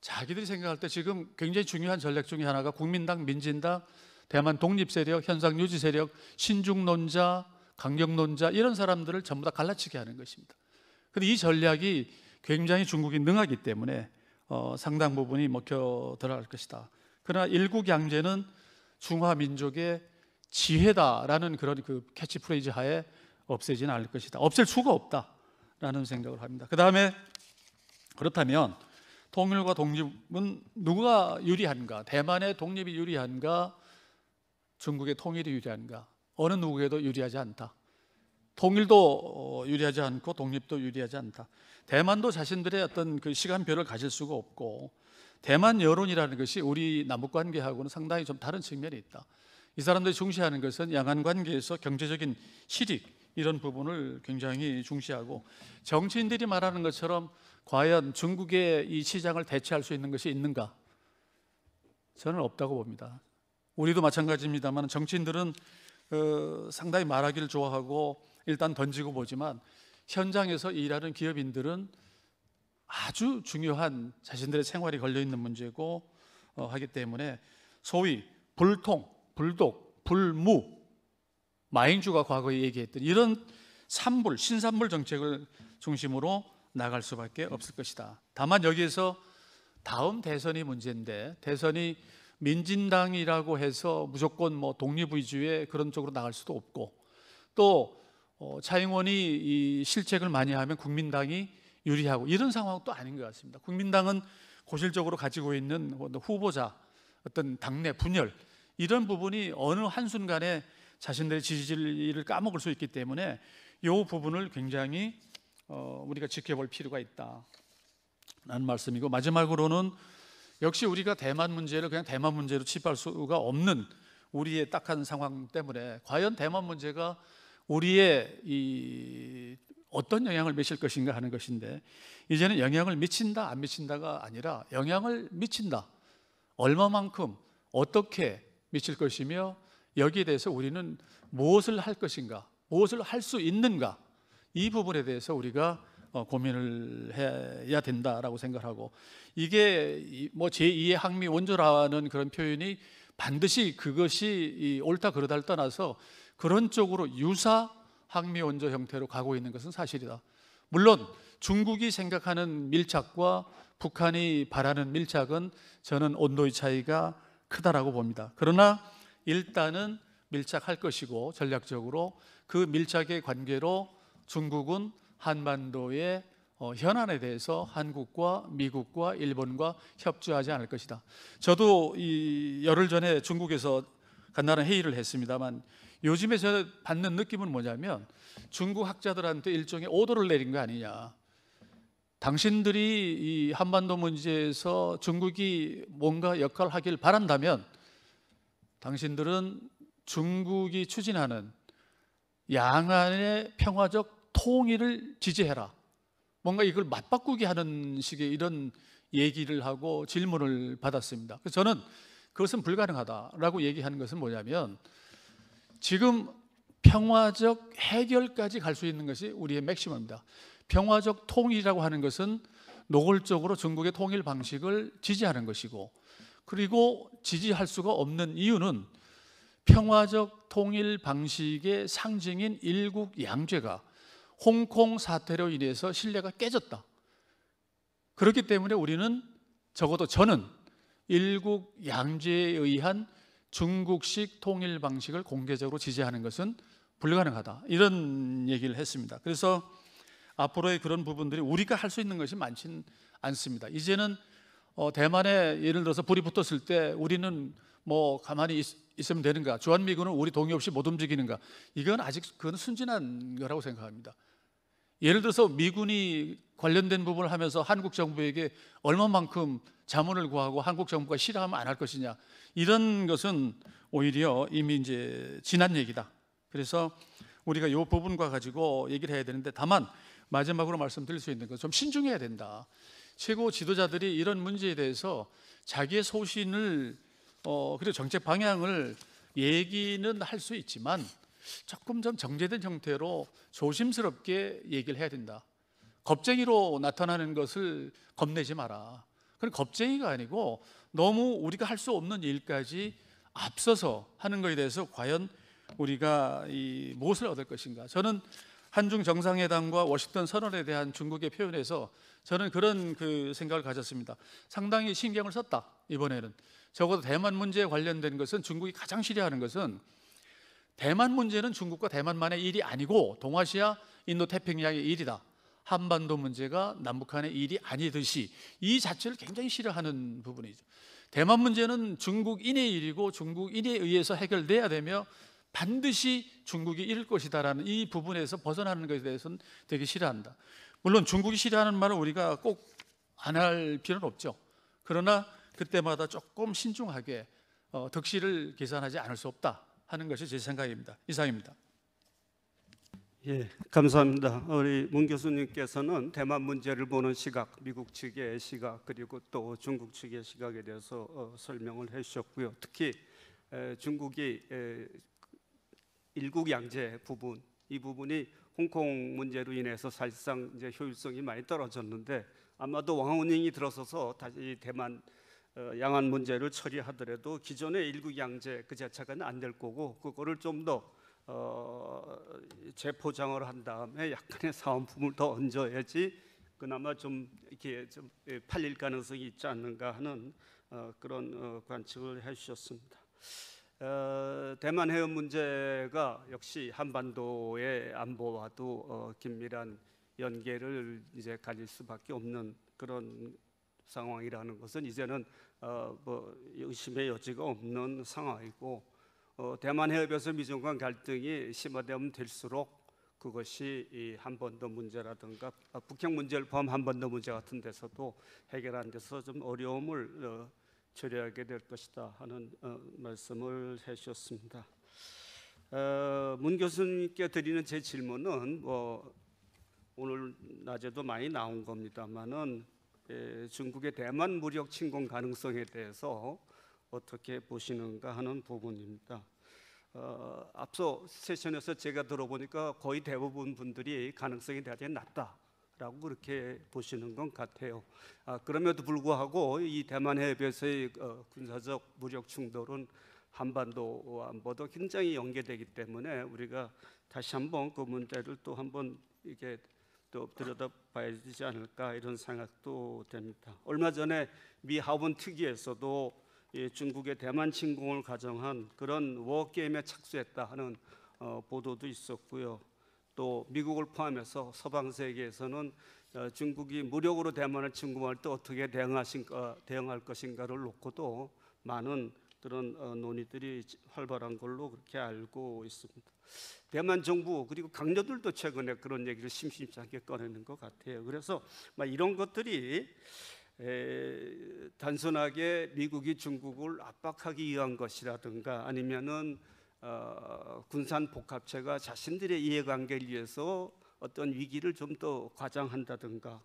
자기들이 생각할 때 지금 굉장히 중요한 전략 중의 하나가 국민당, 민진당, 대만 독립 세력, 현상 유지 세력, 신중론자, 강경론자 이런 사람들을 전부 다 갈라치게 하는 것입니다. 근데 이 전략이 굉장히 중국이 능하기 때문에 어, 상당 부분이 먹혀 들어갈 것이다. 그러나 일국양제는 중화민족의 지혜다라는 그런 그 캐치프레이즈 하에 없애진 않을 것이다. 없앨 수가 없다라는 생각을 합니다. 그 다음에 그렇다면 통일과 독립은 누가 유리한가? 대만의 독립이 유리한가? 중국의 통일이 유리한가? 어느 누구에도 유리하지 않다. 통일도 어, 유리하지 않고 독립도 유리하지 않다. 대만도 자신들의 어떤 그 시간표를 가질 수가 없고 대만 여론이라는 것이 우리 남북 관계하고는 상당히 좀 다른 측면이 있다. 이 사람들이 중시하는 것은 양안 관계에서 경제적인 실익 이런 부분을 굉장히 중시하고 정치인들이 말하는 것처럼 과연 중국의 이 시장을 대체할 수 있는 것이 있는가? 저는 없다고 봅니다. 우리도 마찬가지입니다만 정치인들은 어, 상당히 말하기를 좋아하고 일단 던지고 보지만 현장에서 일하는 기업인들은 아주 중요한 자신들의 생활이 걸려 있는 문제고 어, 하기 때문에 소위 불통, 불독, 불무 마잉주가 과거에 얘기했던 이런 산불, 신산불 정책을 중심으로 나갈 수밖에 없을 것이다. 다만 여기에서 다음 대선이 문제인데 대선이 민진당이라고 해서 무조건 뭐 독립의주의 그런 쪽으로 나갈 수도 없고 또 어, 차영원이 이 실책을 많이 하면 국민당이 유리하고 이런 상황도 아닌 것 같습니다. 국민당은 고실적으로 가지고 있는 뭐 후보자 어떤 당내 분열 이런 부분이 어느 한순간에 자신들의 지지를 까먹을 수 있기 때문에 이 부분을 굉장히 어, 우리가 지켜볼 필요가 있다라는 말씀이고 마지막으로는 역시 우리가 대만 문제를 그냥 대만 문제로 취할 수가 없는 우리의 딱한 상황 때문에 과연 대만 문제가 우리의 이 어떤 영향을 미칠 것인가 하는 것인데 이제는 영향을 미친다 안 미친다가 아니라 영향을 미친다 얼마만큼 어떻게 미칠 것이며 여기에 대해서 우리는 무엇을 할 것인가 무엇을 할 수 있는가 이 부분에 대해서 우리가 어, 고민을 해야 된다라고 생각하고 이게 뭐 제2의 항미 원조라는 그런 표현이 반드시 그것이 옳다 그러다를 떠나서 그런 쪽으로 유사 항미원조 형태로 가고 있는 것은 사실이다. 물론 중국이 생각하는 밀착과 북한이 바라는 밀착은 저는 온도의 차이가 크다라고 봅니다. 그러나 일단은 밀착할 것이고 전략적으로 그 밀착의 관계로 중국은 한반도의 어, 현안에 대해서 한국과 미국과 일본과 협조하지 않을 것이다. 저도 열흘 전에 중국에서 간단한 회의를 했습니다만 요즘에 제가 받는 느낌은 뭐냐면 중국 학자들한테 일종의 오도를 내린 거 아니냐. 당신들이 이 한반도 문제에서 중국이 뭔가 역할을 하길 바란다면 당신들은 중국이 추진하는 양안의 평화적 통일을 지지해라. 뭔가 이걸 맞바꾸게 하는 식의 이런 얘기를 하고 질문을 받았습니다. 그래서 저는 그것은 불가능하다라고 얘기하는 것은 뭐냐면 지금 평화적 해결까지 갈 수 있는 것이 우리의 맥시멈입니다. 평화적 통일이라고 하는 것은 노골적으로 중국의 통일 방식을 지지하는 것이고 그리고 지지할 수가 없는 이유는 평화적 통일 방식의 상징인 일국 양제가 홍콩 사태로 인해서 신뢰가 깨졌다. 그렇기 때문에 우리는 적어도 저는 일국 양제에 의한 중국식 통일 방식을 공개적으로 지지하는 것은 불가능하다. 이런 얘기를 했습니다. 그래서 앞으로의 그런 부분들이 우리가 할 수 있는 것이 많진 않습니다. 이제는 어, 대만에 예를 들어서 불이 붙었을 때 우리는 뭐 가만히 있, 으면 되는가? 주한미군은 우리 동의 없이 못 움직이는가? 이건 아직 그건 순진한 거라고 생각합니다. 예를 들어서 미군이 관련된 부분을 하면서 한국 정부에게 얼마만큼 자문을 구하고 한국 정부가 싫어하면 안 할 것이냐 이런 것은 오히려 이미 이제 지난 얘기다. 그래서 우리가 이 부분과 가지고 얘기를 해야 되는데 다만 마지막으로 말씀드릴 수 있는 건좀 신중해야 된다. 최고 지도자들이 이런 문제에 대해서 자기의 소신을 어, 그리고 정책 방향을 얘기는 할 수 있지만 조금 좀 정제된 형태로 조심스럽게 얘기를 해야 된다. 겁쟁이로 나타나는 것을 겁내지 마라. 그럼 겁쟁이가 아니고 너무 우리가 할 수 없는 일까지 앞서서 하는 것에 대해서 과연 우리가 이 무엇을 얻을 것인가? 저는 한중 정상회담과 워싱턴 선언에 대한 중국의 표현에서 저는 그런 그 생각을 가졌습니다. 상당히 신경을 썼다 이번에는 적어도 대만 문제에 관련된 것은 중국이 가장 싫어하는 것은 대만 문제는 중국과 대만만의 일이 아니고 동아시아 인도 태평양의 일이다. 한반도 문제가 남북한의 일이 아니듯이 이 자체를 굉장히 싫어하는 부분이죠. 대만 문제는 중국인의 일이고 중국인에 의해서 해결돼야 되며 반드시 중국이 이길 것이다라는 이 부분에서 벗어나는 것에 대해서는 되게 싫어한다. 물론 중국이 싫어하는 말을 우리가 꼭 안 할 필요는 없죠. 그러나 그때마다 조금 신중하게 어, 덕실을 계산하지 않을 수 없다 하는 것이 제 생각입니다. 이상입니다. 예, 감사합니다. 우리 문 교수님께서는 대만 문제를 보는 시각, 미국 측의 시각, 그리고 또 중국 측의 시각에 대해서 어, 설명을 해주셨고요. 특히 에, 중국이 에, 일국양제 부분, 이 부분이 홍콩 문제로 인해서 사실상 이제 효율성이 많이 떨어졌는데 아마도 왕호닝이 들어서서 다시 대만 어, 양안 문제를 처리하더라도 기존의 일국양제 그 자체가 안 될 거고 그거를 좀더 어, 재포장을 한 다음에 약간의 사은품을 더 얹어야지 그나마 좀 이렇게 좀 예, 팔릴 가능성이 있지 않는가 하는 어, 그런 어, 관측을 해주셨습니다. 어, 대만 해협 문제가 역시 한반도의 안보와도 어, 긴밀한 연계를 이제 가질 수밖에 없는 그런 상황이라는 것은 이제는 어, 뭐 의심의 여지가 없는 상황이고 어, 대만 해협에서 미중 간 갈등이 심화되면 될수록 그것이 한 번 더 문제라든가 아, 북핵 문제를 포함 한 번 더 문제 같은 데서도 해결하는 데서 좀 어려움을 어, 처리하게 될 것이다 하는 어, 말씀을 해주셨습니다. 어, 문 교수님께 드리는 제 질문은 뭐 오늘 낮에도 많이 나온 겁니다만은 예, 중국의 대만 무력 침공 가능성에 대해서 어떻게 보시는가 하는 부분입니다. 어, 앞서 세션에서 제가 들어보니까 거의 대부분 분들이 가능성이 대단히 낮다. 라고 그렇게 보시는 것 같아요. 아, 그럼에도 불구하고 이 대만 해협에서의 어, 군사적 무력 충돌은 한반도 안보도 굉장히 연계되기 때문에 우리가 다시 한번 그 문제를 또 한번 이게 또 들여다봐야 되지 않을까 이런 생각도 됩니다. 얼마 전에 미 하원 특위에서도 예, 중국의 대만 침공을 가정한 그런 워게임에 착수했다 하는 어, 보도도 있었고요. 또 미국을 포함해서 서방 세계에서는 어, 중국이 무력으로 대만을 침공할 때 어떻게 대응하신가, 어, 대응할 것인가를 놓고도 많은 그런 어, 논의들이 활발한 걸로 그렇게 알고 있습니다. 대만 정부 그리고 강녀들도 최근에 그런 얘기를 심심치 게 꺼내는 것 같아요. 그래서 막 이런 것들이 에, 단순하게 미국이 중국을 압박하기 위한 것이라든가 아니면은 어, 군산 복합체가 자신들의 이해관계를 위해서 어떤 위기를 좀 더 과장한다든가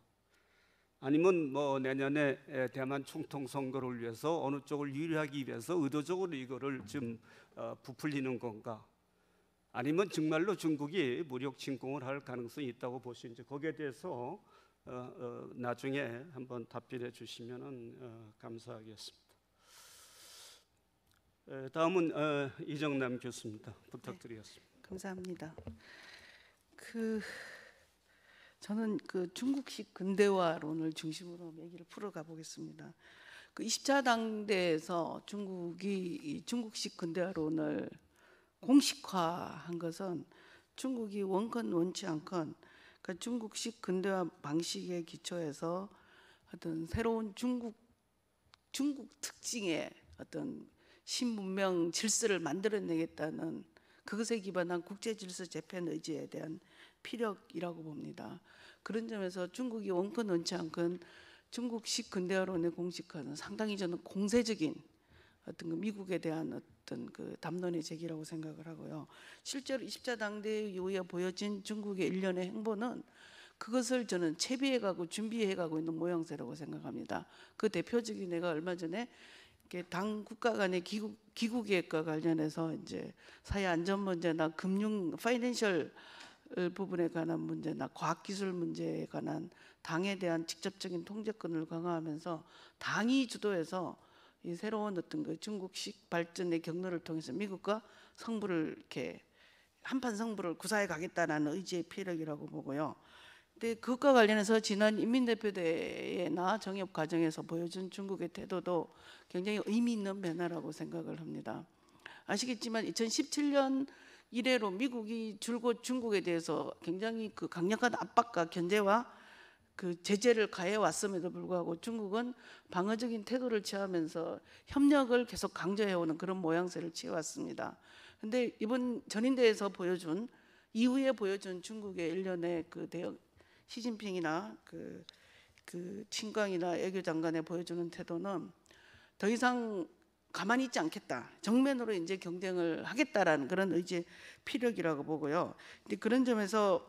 아니면 뭐 내년에 대만 총통 선거를 위해서 어느 쪽을 유리하기 위해서 의도적으로 이거를 좀 어, 부풀리는 건가 아니면 정말로 중국이 무력 침공을 할 가능성이 있다고 보시는지 거기에 대해서 어, 어, 나중에 한번 답변해 주시면 어, 감사하겠습니다. 에, 다음은 어, 이정남 교수입니다. 네, 부탁드리겠습니다. 네, 감사합니다. 그 저는 그 중국식 근대화론을 중심으로 얘기를 풀어가 보겠습니다. 그 20차 당대에서 중국이 중국식 근대화론을 공식화한 것은 중국이 원건 원치 않건 그러니까 중국식 근대화 방식에기초해서 어떤 새로운 중국 중국 특징의 어떤 신문명 질서를 만들어내겠다는 그것에 기반한 국제 질서 재편 의지에 대한 피력이라고 봅니다. 그런 점에서 중국이 원건 원치 않건 중국식 근대화론의 공식화는 상당히 저는 공세적인 어떤 그 미국에 대한 어떤 어떤 그 담론의 제기라고 생각을 하고요. 실제로 20차 당대회 이후에 보여진 중국의 일련의 행보는 그것을 저는 채비해가고 준비해가고 있는 모양새라고 생각합니다. 그 대표적인 애가 얼마 전에 당 국가 간의 기구, 기구 계과 관련해서 이제 사회 안전 문제나 금융 파이낸셜 부분에 관한 문제나 과학기술 문제에 관한 당에 대한 직접적인 통제권을 강화하면서 당이 주도해서 이 새로운 어떤 그 중국식 발전의 경로를 통해서 미국과 성부를 이렇게 한판 성부를 구사해 가겠다는 의지의 피력이라고 보고요. 근데 그것과 관련해서 지난 인민대표대회나 정협 과정에서 보여준 중국의 태도도 굉장히 의미 있는 변화라고 생각을 합니다. 아시겠지만 2017년 이래로 미국이 줄곧 중국에 대해서 굉장히 그 강력한 압박과 견제와 그 제재를 가해 왔음에도 불구하고 중국은 방어적인 태도를 취하면서 협력을 계속 강조해 오는 그런 모양새를 취해 왔습니다. 근데 이번 전인대에서 보여준 이후에 보여준 중국의 일련의 그 대역 시진핑이나 그, 그 친광이나 애교 장관에 보여주는 태도는 더 이상 가만히 있지 않겠다. 정면으로 이제 경쟁을 하겠다라는 그런 의지 피력이라고 보고요. 근데 그런 점에서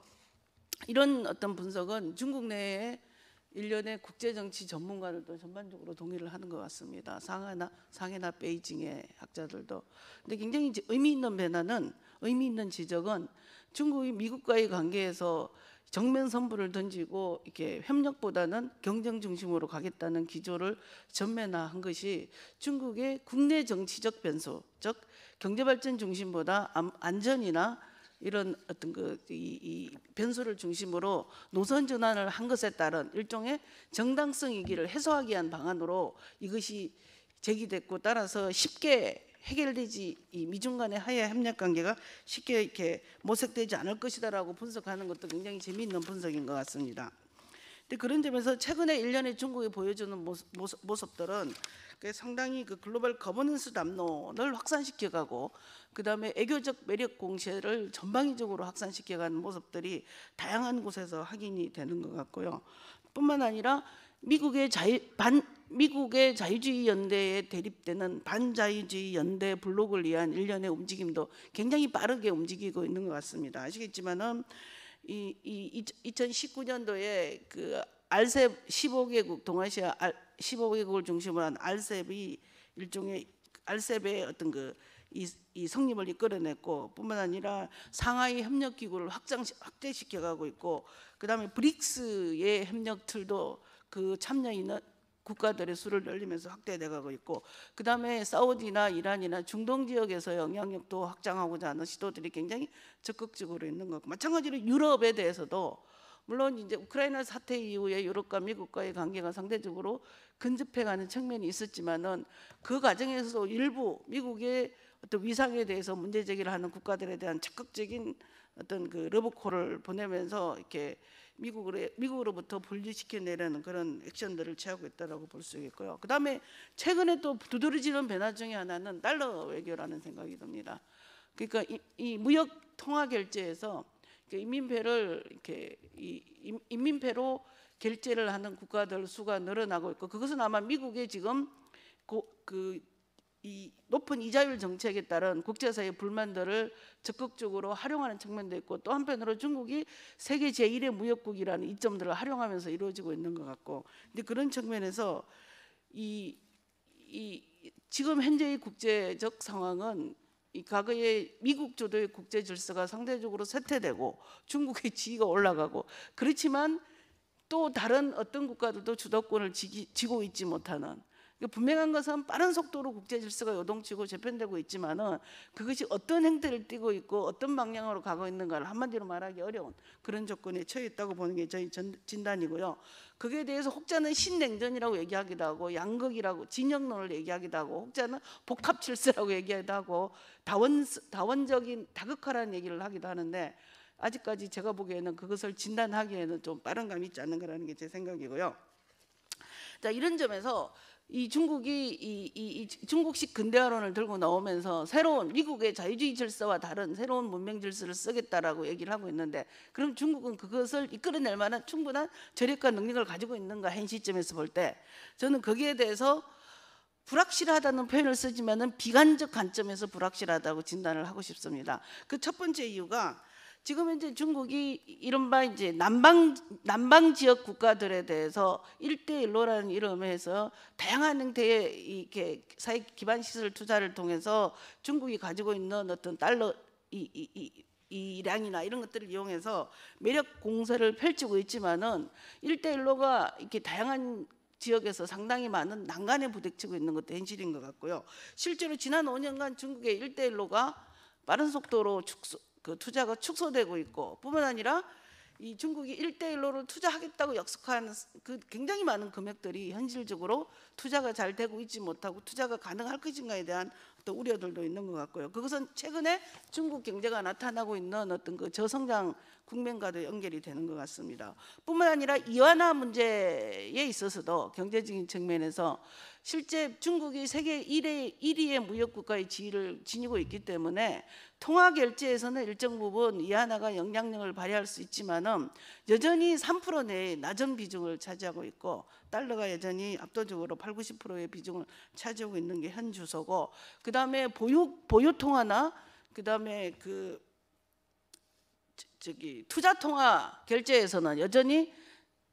이런 어떤 분석은 중국 내에 일련의 국제 정치 전문가들도 전반적으로 동의를 하는 것 같습니다. 상하나 상해나 베이징의 학자들도. 근데 굉장히 의미 있는 변화는 의미 있는 지적은 중국이 미국과의 관계에서 정면 선불을 던지고 이렇게 협력보다는 경쟁 중심으로 가겠다는 기조를 전면화한 것이 중국의 국내 정치적 변수, 즉 경제 발전 중심보다 안전이나 이런 어떤 그 이, 이 변수를 중심으로 노선 전환을 한 것에 따른 일종의 정당성 위기를 해소하기 위한 방안으로 이것이 제기됐고 따라서 쉽게 해결되지 이 미중 간의 하야 협력 관계가 쉽게 이렇게 모색되지 않을 것이다라고 분석하는 것도 굉장히 재미있는 분석인 것 같습니다. 그런데 그런 점에서 최근에 일련의 중국이 보여주는 모습, 모습들은 그 상당히 그 글로벌 거버넌스 담론을 확산시켜가고 그 다음에 애교적 매력 공세를 전방위적으로 확산시켜가는 모습들이 다양한 곳에서 확인이 되는 것 같고요. 뿐만 아니라 미국의 자유 반 미국의 자유주의 연대에 대립되는 반자유주의 연대 블록을 위한 일련의 움직임도 굉장히 빠르게 움직이고 있는 것 같습니다. 아시겠지만은 이, 이 2019년도에 그 알세 15개국 동아시아 알, 15개국을 중심으로 한 알셉이 일종의 알셉의 어떤 그 이, 이 성립을 이끌어냈고 뿐만 아니라 상하이 협력 기구를 확장 확대시켜 가고 있고 그다음에 브릭스의 협력 틀도 그 참여 인원 국가들의 수를 늘리면서 확대돼 가고 있고 그다음에 사우디나 이란이나 중동 지역에서 영향력도 확장하고자 하는 시도들이 굉장히 적극적으로 있는 것 마찬가지로 유럽에 대해서도 물론 이제 우크라이나 사태 이후에 유럽과 미국과의 관계가 상대적으로 근접해가는 측면이 있었지만은 그 과정에서도 일부 미국의 어떤 위상에 대해서 문제 제기를 하는 국가들에 대한 적극적인 어떤 그 러브콜을 보내면서 이렇게 미국으로 미국으로부터 분리시켜내려는 그런 액션들을 취하고 있다라고 볼 수 있고요. 그다음에 최근에 또 두드러지는 변화 중에 하나는 달러 외교라는 생각이 듭니다. 그러니까 이, 이 무역 통화 결제에서 인민폐를 이렇게 이, 인민폐로 결제를 하는 국가들 수가 늘어나고 있고 그것은 아마 미국의 지금 그이 높은 이자율 정책에 따른 국제사회의 불만들을 적극적으로 활용하는 측면도 있고 또 한편으로 중국이 세계 제1의 무역국이라는 이점들을 활용하면서 이루어지고 있는 것 같고 근데 그런 측면에서 이, 이 지금 현재의 국제적 상황은 이 과거에 미국 주도의 국제 질서가 상대적으로 쇠퇴되고 중국의 지위가 올라가고 그렇지만 또 다른 어떤 국가들도 주도권을 지기, 지고 있지 못하는 분명한 것은 빠른 속도로 국제 질서가 요동치고 재편되고 있지만은 그것이 어떤 행태를 띠고 있고 어떤 방향으로 가고 있는가를 한마디로 말하기 어려운 그런 조건에 처해 있다고 보는 게 저희 전, 진단이고요. 그에 대해서 혹자는 신냉전이라고 얘기하기도 하고 양극이라고 진영론을 얘기하기도 하고 혹자는 복합 질서라고 얘기하기도 하고 다원 다원적인 다극화라는 얘기를 하기도 하는데 아직까지 제가 보기에는 그것을 진단하기에는 좀 빠른 감이 있지 않는가라는 게 제 생각이고요. 자 이런 점에서 이 중국이 이, 이, 이, 중국식 근대화론을 들고 나오면서 새로운 미국의 자유주의 질서와 다른 새로운 문명 질서를 쓰겠다라고 얘기를 하고 있는데 그럼 중국은 그것을 이끌어낼 만한 충분한 저력과 능력을 가지고 있는가 한 시점에서 볼 때 저는 거기에 대해서 불확실하다는 표현을 쓰지만은 비관적 관점에서 불확실하다고 진단을 하고 싶습니다. 그 첫 번째 이유가 지금 이제 중국이 이른바 이제 남방 남방 지역 국가들에 대해서 일대일로라는 이름에서 다양한 형태의 이렇게 사회 기반 시설 투자를 통해서 중국이 가지고 있는 어떤 달러 이, 이, 이 이량이나 이런 것들을 이용해서 매력 공세를 펼치고 있지만은 일대일로가 이렇게 다양한 지역에서 상당히 많은 난간에 부딪치고 있는 것도 현실인 것 같고요. 실제로 지난 5년간 중국의 일대일로가 빠른 속도로 축소, 그 투자가 축소되고 있고 뿐만 아니라 이 중국이 일대일로를 투자하겠다고 약속한 그 굉장히 많은 금액들이 현실적으로 투자가 잘 되고 있지 못하고 투자가 가능할 것인가에 대한 또 우려들도 있는 것 같고요. 그것은 최근에 중국 경제가 나타나고 있는 어떤 그 저성장 국면과도 연결이 되는 것 같습니다. 뿐만 아니라 이완화 문제에 있어서도 경제적인 측면에서 실제 중국이 세계 1의, 1위의 무역국가의 지위를 지니고 있기 때문에 통화 결제에서는 일정 부분 이 하나가 영향력을 발휘할 수 있지만은 여전히 3% 내에 낮은 비중을 차지하고 있고 달러가 여전히 압도적으로 8, 0 90%의 비중을 차지하고 있는 게현 주소고 그다음에 보유 보유 통화나 그다음에 그 저기 투자 통화 결제에서는 여전히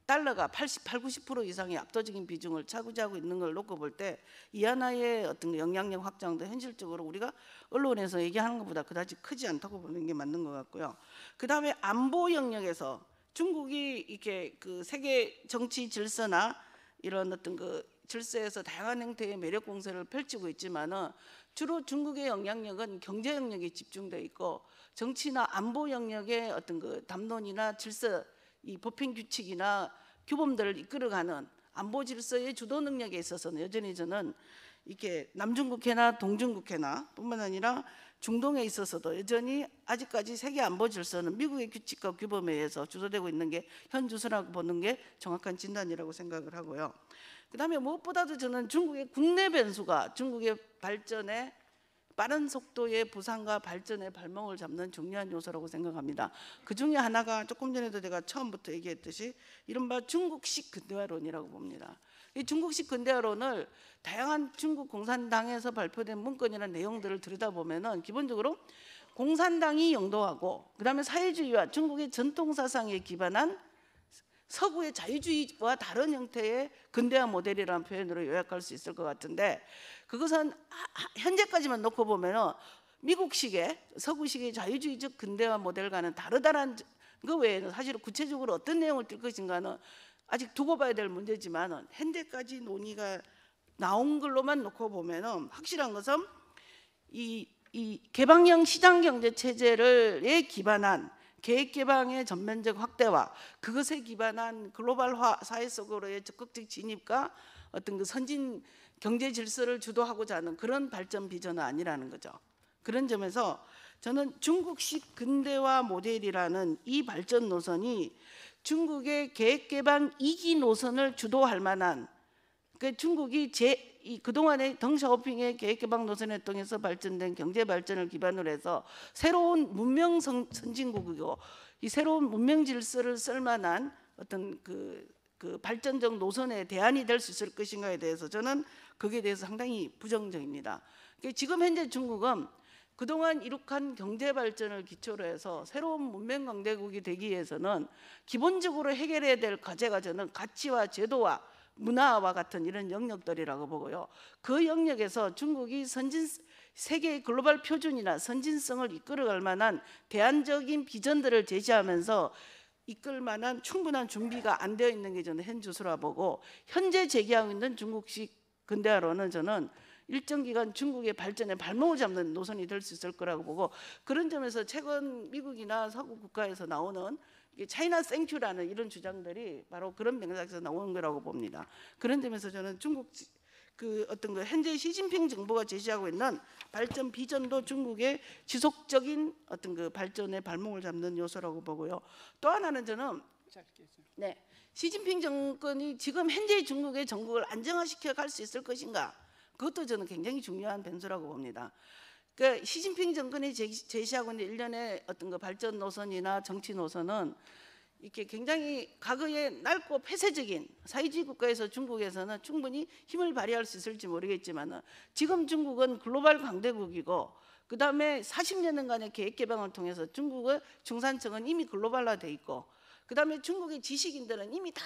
달러가 88, 90% 이상의 압도적인 비중을 차지하고 있는 걸 놓고 볼 때이 하나의 어떤 영향력 확장도 현실적으로 우리가 언론에서 얘기하는 것보다 그다지 크지 않다고 보는 게 맞는 것 같고요. 그다음에 안보 영역에서 중국이 이렇게 그 세계 정치 질서나 이런 어떤 그 질서에서 다양한 형태의 매력 공세를 펼치고 있지만은 주로 중국의 영향력은 경제 영역에 집중돼 있고 정치나 안보 영역의 어떤 그 담론이나 질서 이 법행 규칙이나 규범들을 이끌어가는 안보 질서의 주도 능력에 있어서는 여전히 저는 이렇게 남중국해나 동중국해나 뿐만 아니라 중동에 있어서도 여전히 아직까지 세계 안보 질서는 미국의 규칙과 규범에 의해서 주도되고 있는 게 현주소라고 보는 게 정확한 진단이라고 생각을 하고요. 그다음에 무엇보다도 저는 중국의 국내 변수가 중국의 발전에 빠른 속도의 부상과 발전의 발목을 잡는 중요한 요소라고 생각합니다. 그 중에 하나가 조금 전에도 제가 처음부터 얘기했듯이 이른바 중국식 근대화론이라고 봅니다. 이 중국식 근대화론을 다양한 중국 공산당에서 발표된 문건이나 내용들을 들여다보면은 기본적으로 공산당이 영도하고 그다음에 사회주의와 중국의 전통 사상에 기반한 서구의 자유주의와 다른 형태의 근대화 모델이라는 표현으로 요약할 수 있을 것 같은데 그것은 현재까지만 놓고 보면은 미국식의 서구식의 자유주의적 근대화 모델과는 다르다는 그 외에는 사실 구체적으로 어떤 내용을 뜰 것인가는 아직 두고 봐야 될 문제지만 현재까지 논의가 나온 걸로만 놓고 보면은 확실한 것은 이, 이 개방형 시장 경제 체제를에 기반한 계획 개방의 전면적 확대와 그것에 기반한 글로벌화 사회 속으로의 적극적 진입과 어떤 그 선진 경제 질서를 주도하고자 하는 그런 발전 비전은 아니라는 거죠. 그런 점에서 저는 중국식 근대화 모델이라는 이 발전 노선이 중국의 계획 개방 이기 노선을 주도할 만한 그 중국이 제이 그동안의 덩샤오핑의 계획개방 노선을 통해서 발전된 경제 발전을 기반으로 해서 새로운 문명 선진국이고 이 새로운 문명 질서를 쓸만한 어떤 그, 그 발전적 노선의 대안이 될 수 있을 것인가에 대해서 저는 거기에 대해서 상당히 부정적입니다. 그러니까 지금 현재 중국은 그동안 이룩한 경제 발전을 기초로 해서 새로운 문명 강대국이 되기 위해서는 기본적으로 해결해야 될 과제가 저는 가치와 제도와 문화와 같은 이런 영역들이라고 보고요. 그 영역에서 중국이 선진 세계 의 글로벌 표준이나 선진성을 이끌어갈 만한 대안적인 비전들을 제시하면서 이끌 만한 충분한 준비가 안 되어 있는 게 저는 현 주소라 보고 현재 제기하고 있는 중국식 근대화로는 저는 일정 기간 중국의 발전에 발목을 잡는 노선이 될 수 있을 거라고 보고 그런 점에서 최근 미국이나 서구 국가에서 나오는 차이나 생큐라는 이런 주장들이 바로 그런 맥락에서 나오는 거라고 봅니다. 그런 점에서 저는 중국 그 어떤 그 현재 시진핑 정부가 제시하고 있는 발전 비전도 중국의 지속적인 어떤 그 발전의 발목을 잡는 요소라고 보고요. 또 하나는 저는 네 시진핑 정권이 지금 현재 중국의 정국을 안정화시켜 갈 수 있을 것인가 그것도 저는 굉장히 중요한 변수라고 봅니다. 그니까 시진핑 정권이 제시하고 있는 일련의 어떤 그 발전 노선이나 정치 노선은 이렇게 굉장히 과거에 낡고 폐쇄적인 사회주의 국가에서 중국에서는 충분히 힘을 발휘할 수 있을지 모르겠지만 지금 중국은 글로벌 강대국이고 그다음에 4 0 년간의 계획 개방을 통해서 중국의 중산층은 이미 글로벌화돼 있고 그 다음에 중국의 지식인들은 이미 다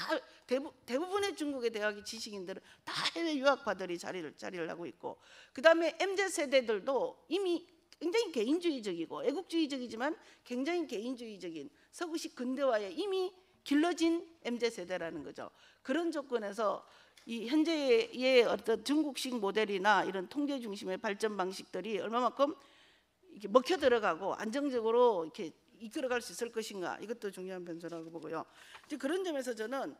대부, 대부분의 중국의 대학의 지식인들은 다 해외 유학파들이 자리를 자리를 하고 있고 그 다음에 mz 세대들도 이미 굉장히 개인주의적이고 애국주의적이지만 굉장히 개인주의적인 서구식 근대화에 이미 길러진 mz 세대라는 거죠. 그런 조건에서 이 현재의 어떤 중국식 모델이나 이런 통제 중심의 발전 방식들이 얼마만큼 이렇게 먹혀 들어가고 안정적으로 이렇게 이끌어갈 수 있을 것인가 이것도 중요한 변수라고 보고요. 이제 그런 점에서 저는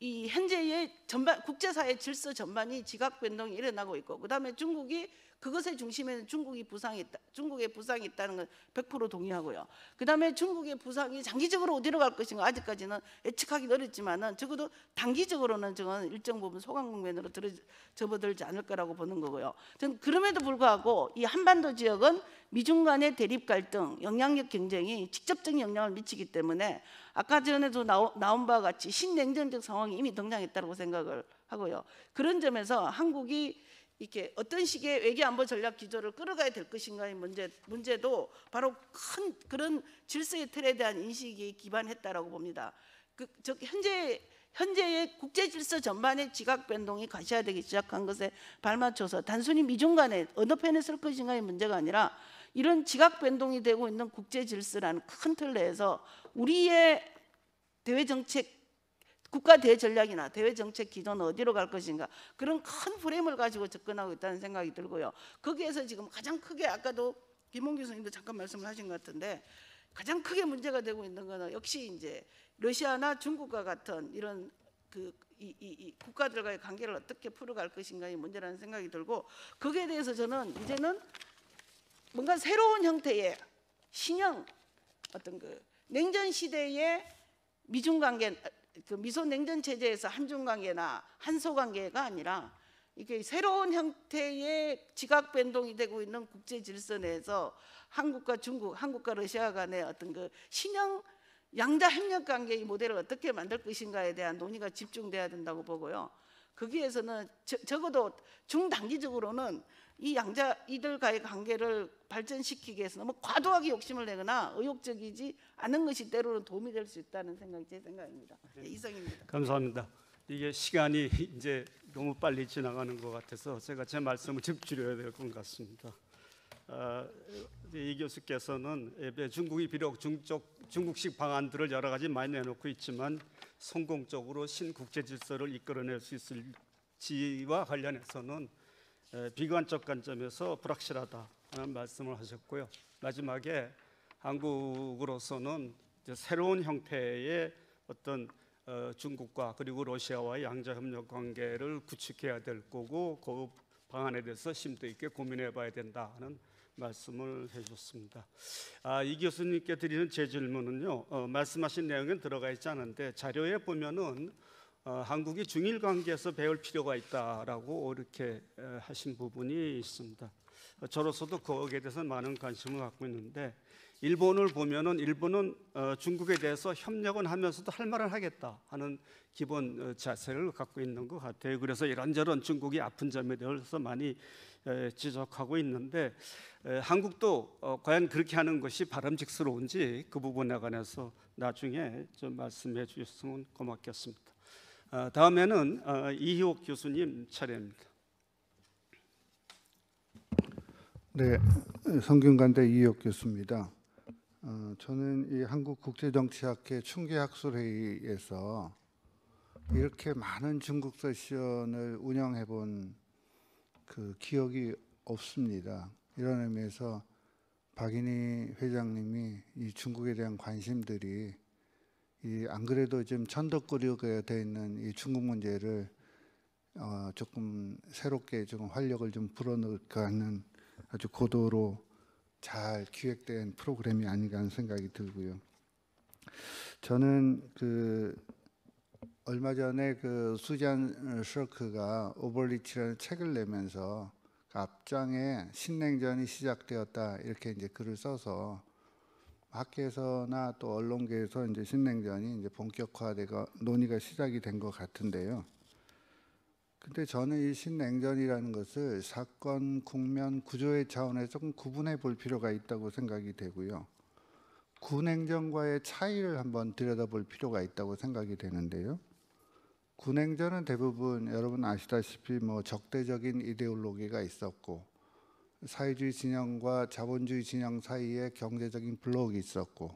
이 현재의 전반 국제사회 질서 전반이 지각 변동이 일어나고 있고 그다음에 중국이 그것의 중심에는 중국이 부상이 있다. 중국의 부상이 있다는 건 100% 동의하고요. 그다음에 중국의 부상이 장기적으로 어디로 갈 것인가 아직까지는 예측하기 어렵지만은 적어도 단기적으로는 저건 일정 부분 소강 국면으로 들어 접어들지 않을 거라고 보는 거고요. 전 그럼에도 불구하고 이 한반도 지역은 미중 간의 대립 갈등, 영향력 경쟁이 직접적인 영향을 미치기 때문에 아까 전에도 나온 바와 같이 신냉전적 상황이 이미 등장했다고 생각을 하고요. 그런 점에서 한국이 이렇게 어떤 식의 외교 안보 전략 기조를 끌어가야 될 것인가의 문제 문제도 바로 큰 그런 질서의 틀에 대한 인식이 기반했다라고 봅니다. 그, 즉 현재 현재의 국제 질서 전반의 지각 변동이 가시화되기 시작한 것에 발맞춰서 단순히 미중 간에 어느 편에 설 것인가의 문제가 아니라 이런 지각 변동이 되고 있는 국제 질서라는 큰 틀 내에서 우리의 대외 정책 국가 대전략이나 대외 정책 기조는 어디로 갈 것인가 그런 큰 프레임을 가지고 접근하고 있다는 생각이 들고요. 거기에서 지금 가장 크게 아까도 김홍 교수님도 잠깐 말씀을 하신 것 같은데 가장 크게 문제가 되고 있는 거는 역시 이제 러시아나 중국과 같은 이런 그 이, 이, 이 국가들과의 관계를 어떻게 풀어갈 것인가의 문제라는 생각이 들고 거기에 대해서 저는 이제는 뭔가 새로운 형태의 신형 어떤 그 냉전 시대에 미중 관계 그 미소 냉전 체제에서 한중 관계나 한소 관계가 아니라 이게 새로운 형태의 지각 변동이 되고 있는 국제 질서 내에서 한국과 중국, 한국과 러시아 간의 어떤 그 신형 양자 협력 관계의 모델을 어떻게 만들 것인가에 대한 논의가 집중돼야 된다고 보고요. 거기에서는 저, 적어도 중단기적으로는 이 양자 이들과의 관계를 발전시키기 위해서 너무 과도하게 욕심을 내거나 의욕적이지 않은 것이 때로는 도움이 될 수 있다는 생각이 제 생각입니다. 네, 네. 이상입니다. 감사합니다. 이게 시간이 이제 너무 빨리 지나가는 것 같아서 제가 제 말씀을 좀 줄여야 될 것 같습니다. 아, 이 교수께서는 중국이 비록 중적, 중국식 방안들을 여러 가지 많이 내놓고 있지만 성공적으로 신국제 질서를 이끌어낼 수 있을지와 관련해서는 비관적 관점에서 불확실하다는 말씀을 하셨고요. 마지막에 한국으로서는 새로운 형태의 어떤 어, 중국과 그리고 러시아와의 양자 협력 관계를 구축해야 될 거고 그 방안에 대해서 심도 있게 고민해 봐야 된다는 말씀을 해주셨습니다. 아, 이 교수님께 드리는 제 질문은요. 어, 말씀하신 내용은 들어가 있지 않은데 자료에 보면은 어, 한국이 중일 관계에서 배울 필요가 있다라고 이렇게 어, 하신 부분이 있습니다. 어, 저로서도 거기에 대해서 많은 관심을 갖고 있는데 일본을 보면은 일본은 중국에 대해서 협력은 하면서도 할 말을 하겠다 하는 기본 자세를 갖고 있는 것 같아요. 그래서 이런저런 중국이 아픈 점에 대해서 많이 지적하고 있는데 한국도 과연 그렇게 하는 것이 바람직스러운지 그 부분에 관해서 나중에 좀 말씀해 주셨으면 고맙겠습니다. 어, 다음에는 어, 이희옥 교수님 차례입니다. 네, 성균관대 이희옥 교수입니다. 어, 저는 이 한국국제정치학회 충계학술회의에서 이렇게 많은 중국 세션을 운영해 본그 기억이 없습니다. 이런 의미에서 박인희 회장님이 이 중국에 대한 관심들이 이안 그래도 지금 천덕거리가 되어 있는 이 중국 문제를 어 조금 새롭게 조금 활력을 좀 불어넣을까 하는 아주 고도로 잘 기획된 프로그램이 아닌가 하는 생각이 들고요. 저는 그 얼마 전에 그 수잔 셔크가 오버리치라는 책을 내면서 그 앞장에 신냉전이 시작되었다 이렇게 이제 글을 써서 밖에서나 또 언론계에서 이제 신냉전이 이제 본격화되고 논의가 시작이 된 것 같은데요. 근데 저는 이 신냉전이라는 것을 사건, 국면, 구조의 차원에서 조금 구분해 볼 필요가 있다고 생각이 되고요. 군행전과의 차이를 한번 들여다볼 필요가 있다고 생각이 되는데요. 군행전은 대부분 여러분 아시다시피 뭐 적대적인 이데올로기가 있었고 사회주의 진영과 자본주의 진영 사이에 경제적인 블록이 있었고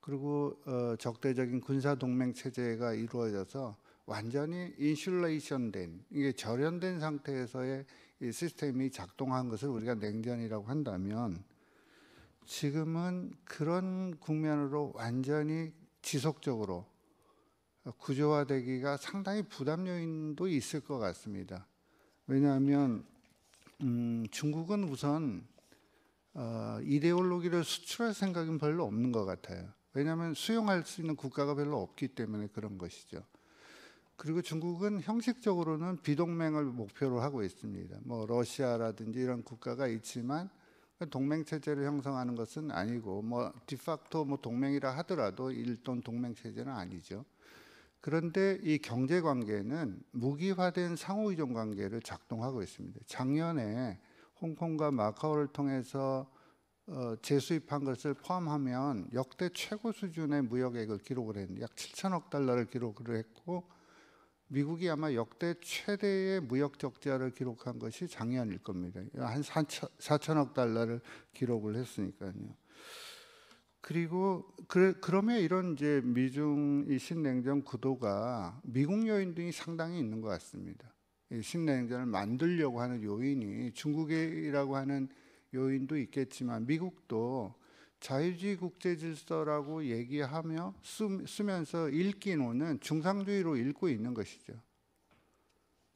그리고 어, 적대적인 군사 동맹 체제가 이루어져서 완전히 인슐레이션된 이게 절연된 상태에서의 이 시스템이 작동한 것을 우리가 냉전이라고 한다면 지금은 그런 국면으로 완전히 지속적으로 구조화되기가 상당히 부담 요인도 있을 것 같습니다. 왜냐하면 음, 중국은 우선 어, 이데올로기를 수출할 생각은 별로 없는 것 같아요. 왜냐하면 수용할 수 있는 국가가 별로 없기 때문에 그런 것이죠. 그리고 중국은 형식적으로는 비동맹을 목표로 하고 있습니다. 뭐 러시아라든지 이런 국가가 있지만 동맹 체제를 형성하는 것은 아니고 뭐디 f a 뭐 동맹이라 하더라도 일동 동맹 체제는 아니죠. 그런데 이 경제 관계는 무기화된 상호 의존 관계를 작동하고 있습니다. 작년에 홍콩과 마카오를 통해서 어, 재수입한 것을 포함하면 역대 최고 수준의 무역액을 기록을 했는데 약 7천억 달러를 기록을 했고 미국이 아마 역대 최대의 무역 적자를 기록한 것이 작년일 겁니다. 한 4천, 4천억 달러를 기록을 했으니까요. 그리고 그, 그러면 이런 이제 미중 이 신냉전 구도가 미국 요인 등이 상당히 있는 것 같습니다. 이 신냉전을 만들려고 하는 요인이 중국이라고 하는 요인도 있겠지만 미국도 자유주의 국제 질서라고 얘기하며 쓰, 면서 읽기는 중상주의로 읽고 있는 것이죠.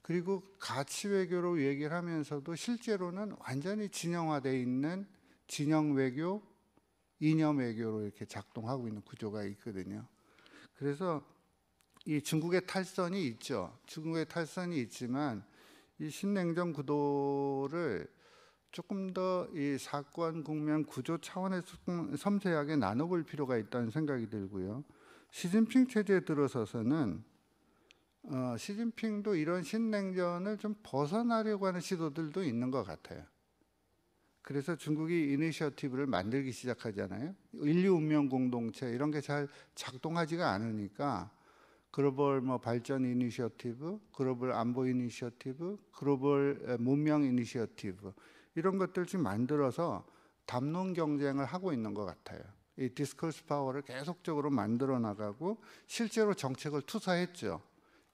그리고 가치 외교로 얘기를 하면서도 실제로는 완전히 진영화되 있는 진영 외교, 이념 외교로 이렇게 작동하고 있는 구조가 있거든요. 그래서 이 중국의 탈선이 있죠. 중국의 탈선이 있지만 이 신냉전 구도를 조금 더 이 사건 국면 구조 차원에서 섬세하게 나눠볼 필요가 있다는 생각이 들고요. 시진핑 체제에 들어서서는 어, 시진핑도 이런 신냉전을 좀 벗어나려고 하는 시도들도 있는 것 같아요. 그래서 중국이 이니셔티브를 만들기 시작하잖아요. 인류 운명 공동체 이런 게 잘 작동하지가 않으니까 글로벌 뭐 발전 이니셔티브, 글로벌 안보 이니셔티브, 글로벌 문명 이니셔티브 이런 것들 지금 만들어서 담론 경쟁을 하고 있는 것 같아요. 이 디스컬스 파워를 계속적으로 만들어 나가고 실제로 정책을 투사했죠.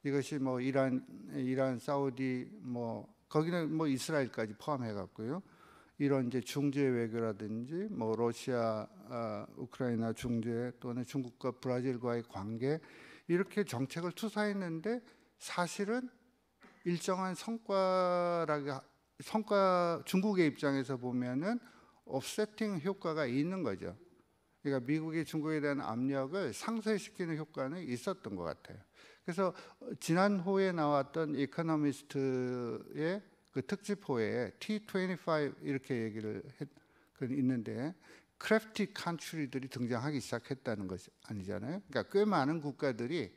이것이 뭐 이란, 이란, 사우디 뭐 거기는 뭐 이스라엘까지 포함해 갖고요. 이런 이제 중재 외교라든지 뭐 러시아, 아, 우크라이나 중재 또는 중국과 브라질과의 관계 이렇게 정책을 투사했는데 사실은 일정한 성과라기 성과 중국의 입장에서 보면은 업세팅 효과가 있는 거죠. 그러니까 미국이 중국에 대한 압력을 상쇄시키는 효과는 있었던 것 같아요. 그래서 지난 후에 나왔던 이코노미스트의 그 특집호에 T25 이렇게 얘기를 했, 그 있는데 크래프티 칸츄리들이 등장하기 시작했다는 것이 아니잖아요. 그러니까 꽤 많은 국가들이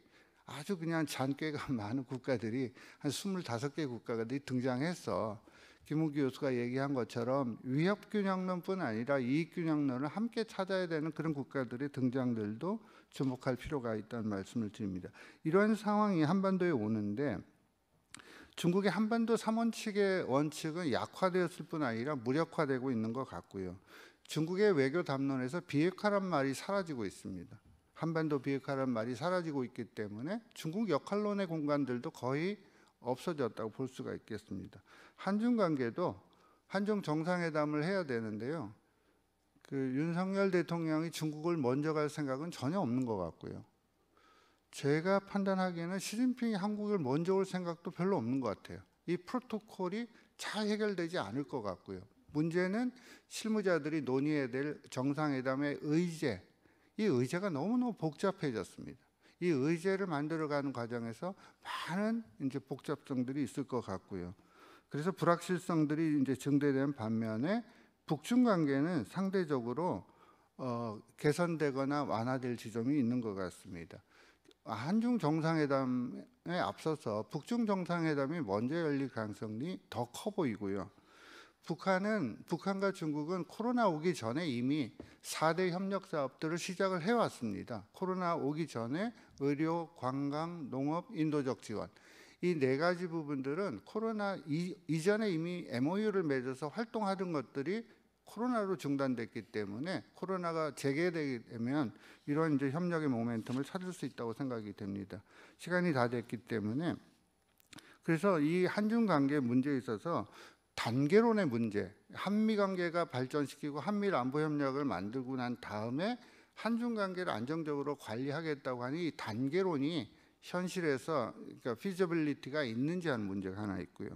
아주 그냥 잔꾀가 많은 국가들이 한 25개 국가들이 등장해서 김은 교수가 얘기한 것처럼 위협 균형론뿐 아니라 이익 균형론을 함께 찾아야 되는 그런 국가들의 등장들도 주목할 필요가 있다는 말씀을 드립니다. 이런 상황이 한반도에 오는데 중국의 한반도 3원칙의 원칙은 약화되었을 뿐 아니라 무력화되고 있는 것 같고요. 중국의 외교 담론에서 비핵화란 말이 사라지고 있습니다. 한반도 비핵화란 말이 사라지고 있기 때문에 중국 역할론의 공간들도 거의 없어졌다고 볼 수가 있겠습니다. 한중 관계도 한중 정상회담을 해야 되는데요. 그 윤석열 대통령이 중국을 먼저 갈 생각은 전혀 없는 것 같고요. 제가 판단하기에는 시진핑이 한국을 먼저 올 생각도 별로 없는 것 같아요. 이 프로토콜이 잘 해결되지 않을 것 같고요. 문제는 실무자들이 논의해야 될 정상회담의 의제, 이 의제가 너무너무 복잡해졌습니다. 이 의제를 만들어가는 과정에서 많은 이제 복잡성들이 있을 것 같고요. 그래서 불확실성들이 이제 증대된 반면에 북중 관계는 상대적으로 어, 개선되거나 완화될 지점이 있는 것 같습니다. 한중 정상회담에 앞서서 북중 정상회담이 먼저 열릴 가능성이 더 커 보이고요. 북한은 북한과 중국은 코로나 오기 전에 이미 4대 협력 사업들을 시작을 해 왔습니다. 코로나 오기 전에 의료, 관광, 농업, 인도적 지원 이 네 가지 부분들은 코로나 이, 이전에 이미 MOU를 맺어서 활동하던 것들이 코로나로 중단됐기 때문에 코로나가 재개되면 이런 이제 협력의 모멘텀을 찾을 수 있다고 생각이 됩니다. 시간이 다 됐기 때문에 그래서 이 한중 관계 문제에 있어서 단계론의 문제, 한미 관계가 발전시키고 한미 안보 협력을 만들고 난 다음에 한중 관계를 안정적으로 관리하겠다고 하니 단계론이 현실에서 그러니까 피저빌리티가 있는지 하는 문제가 하나 있고요.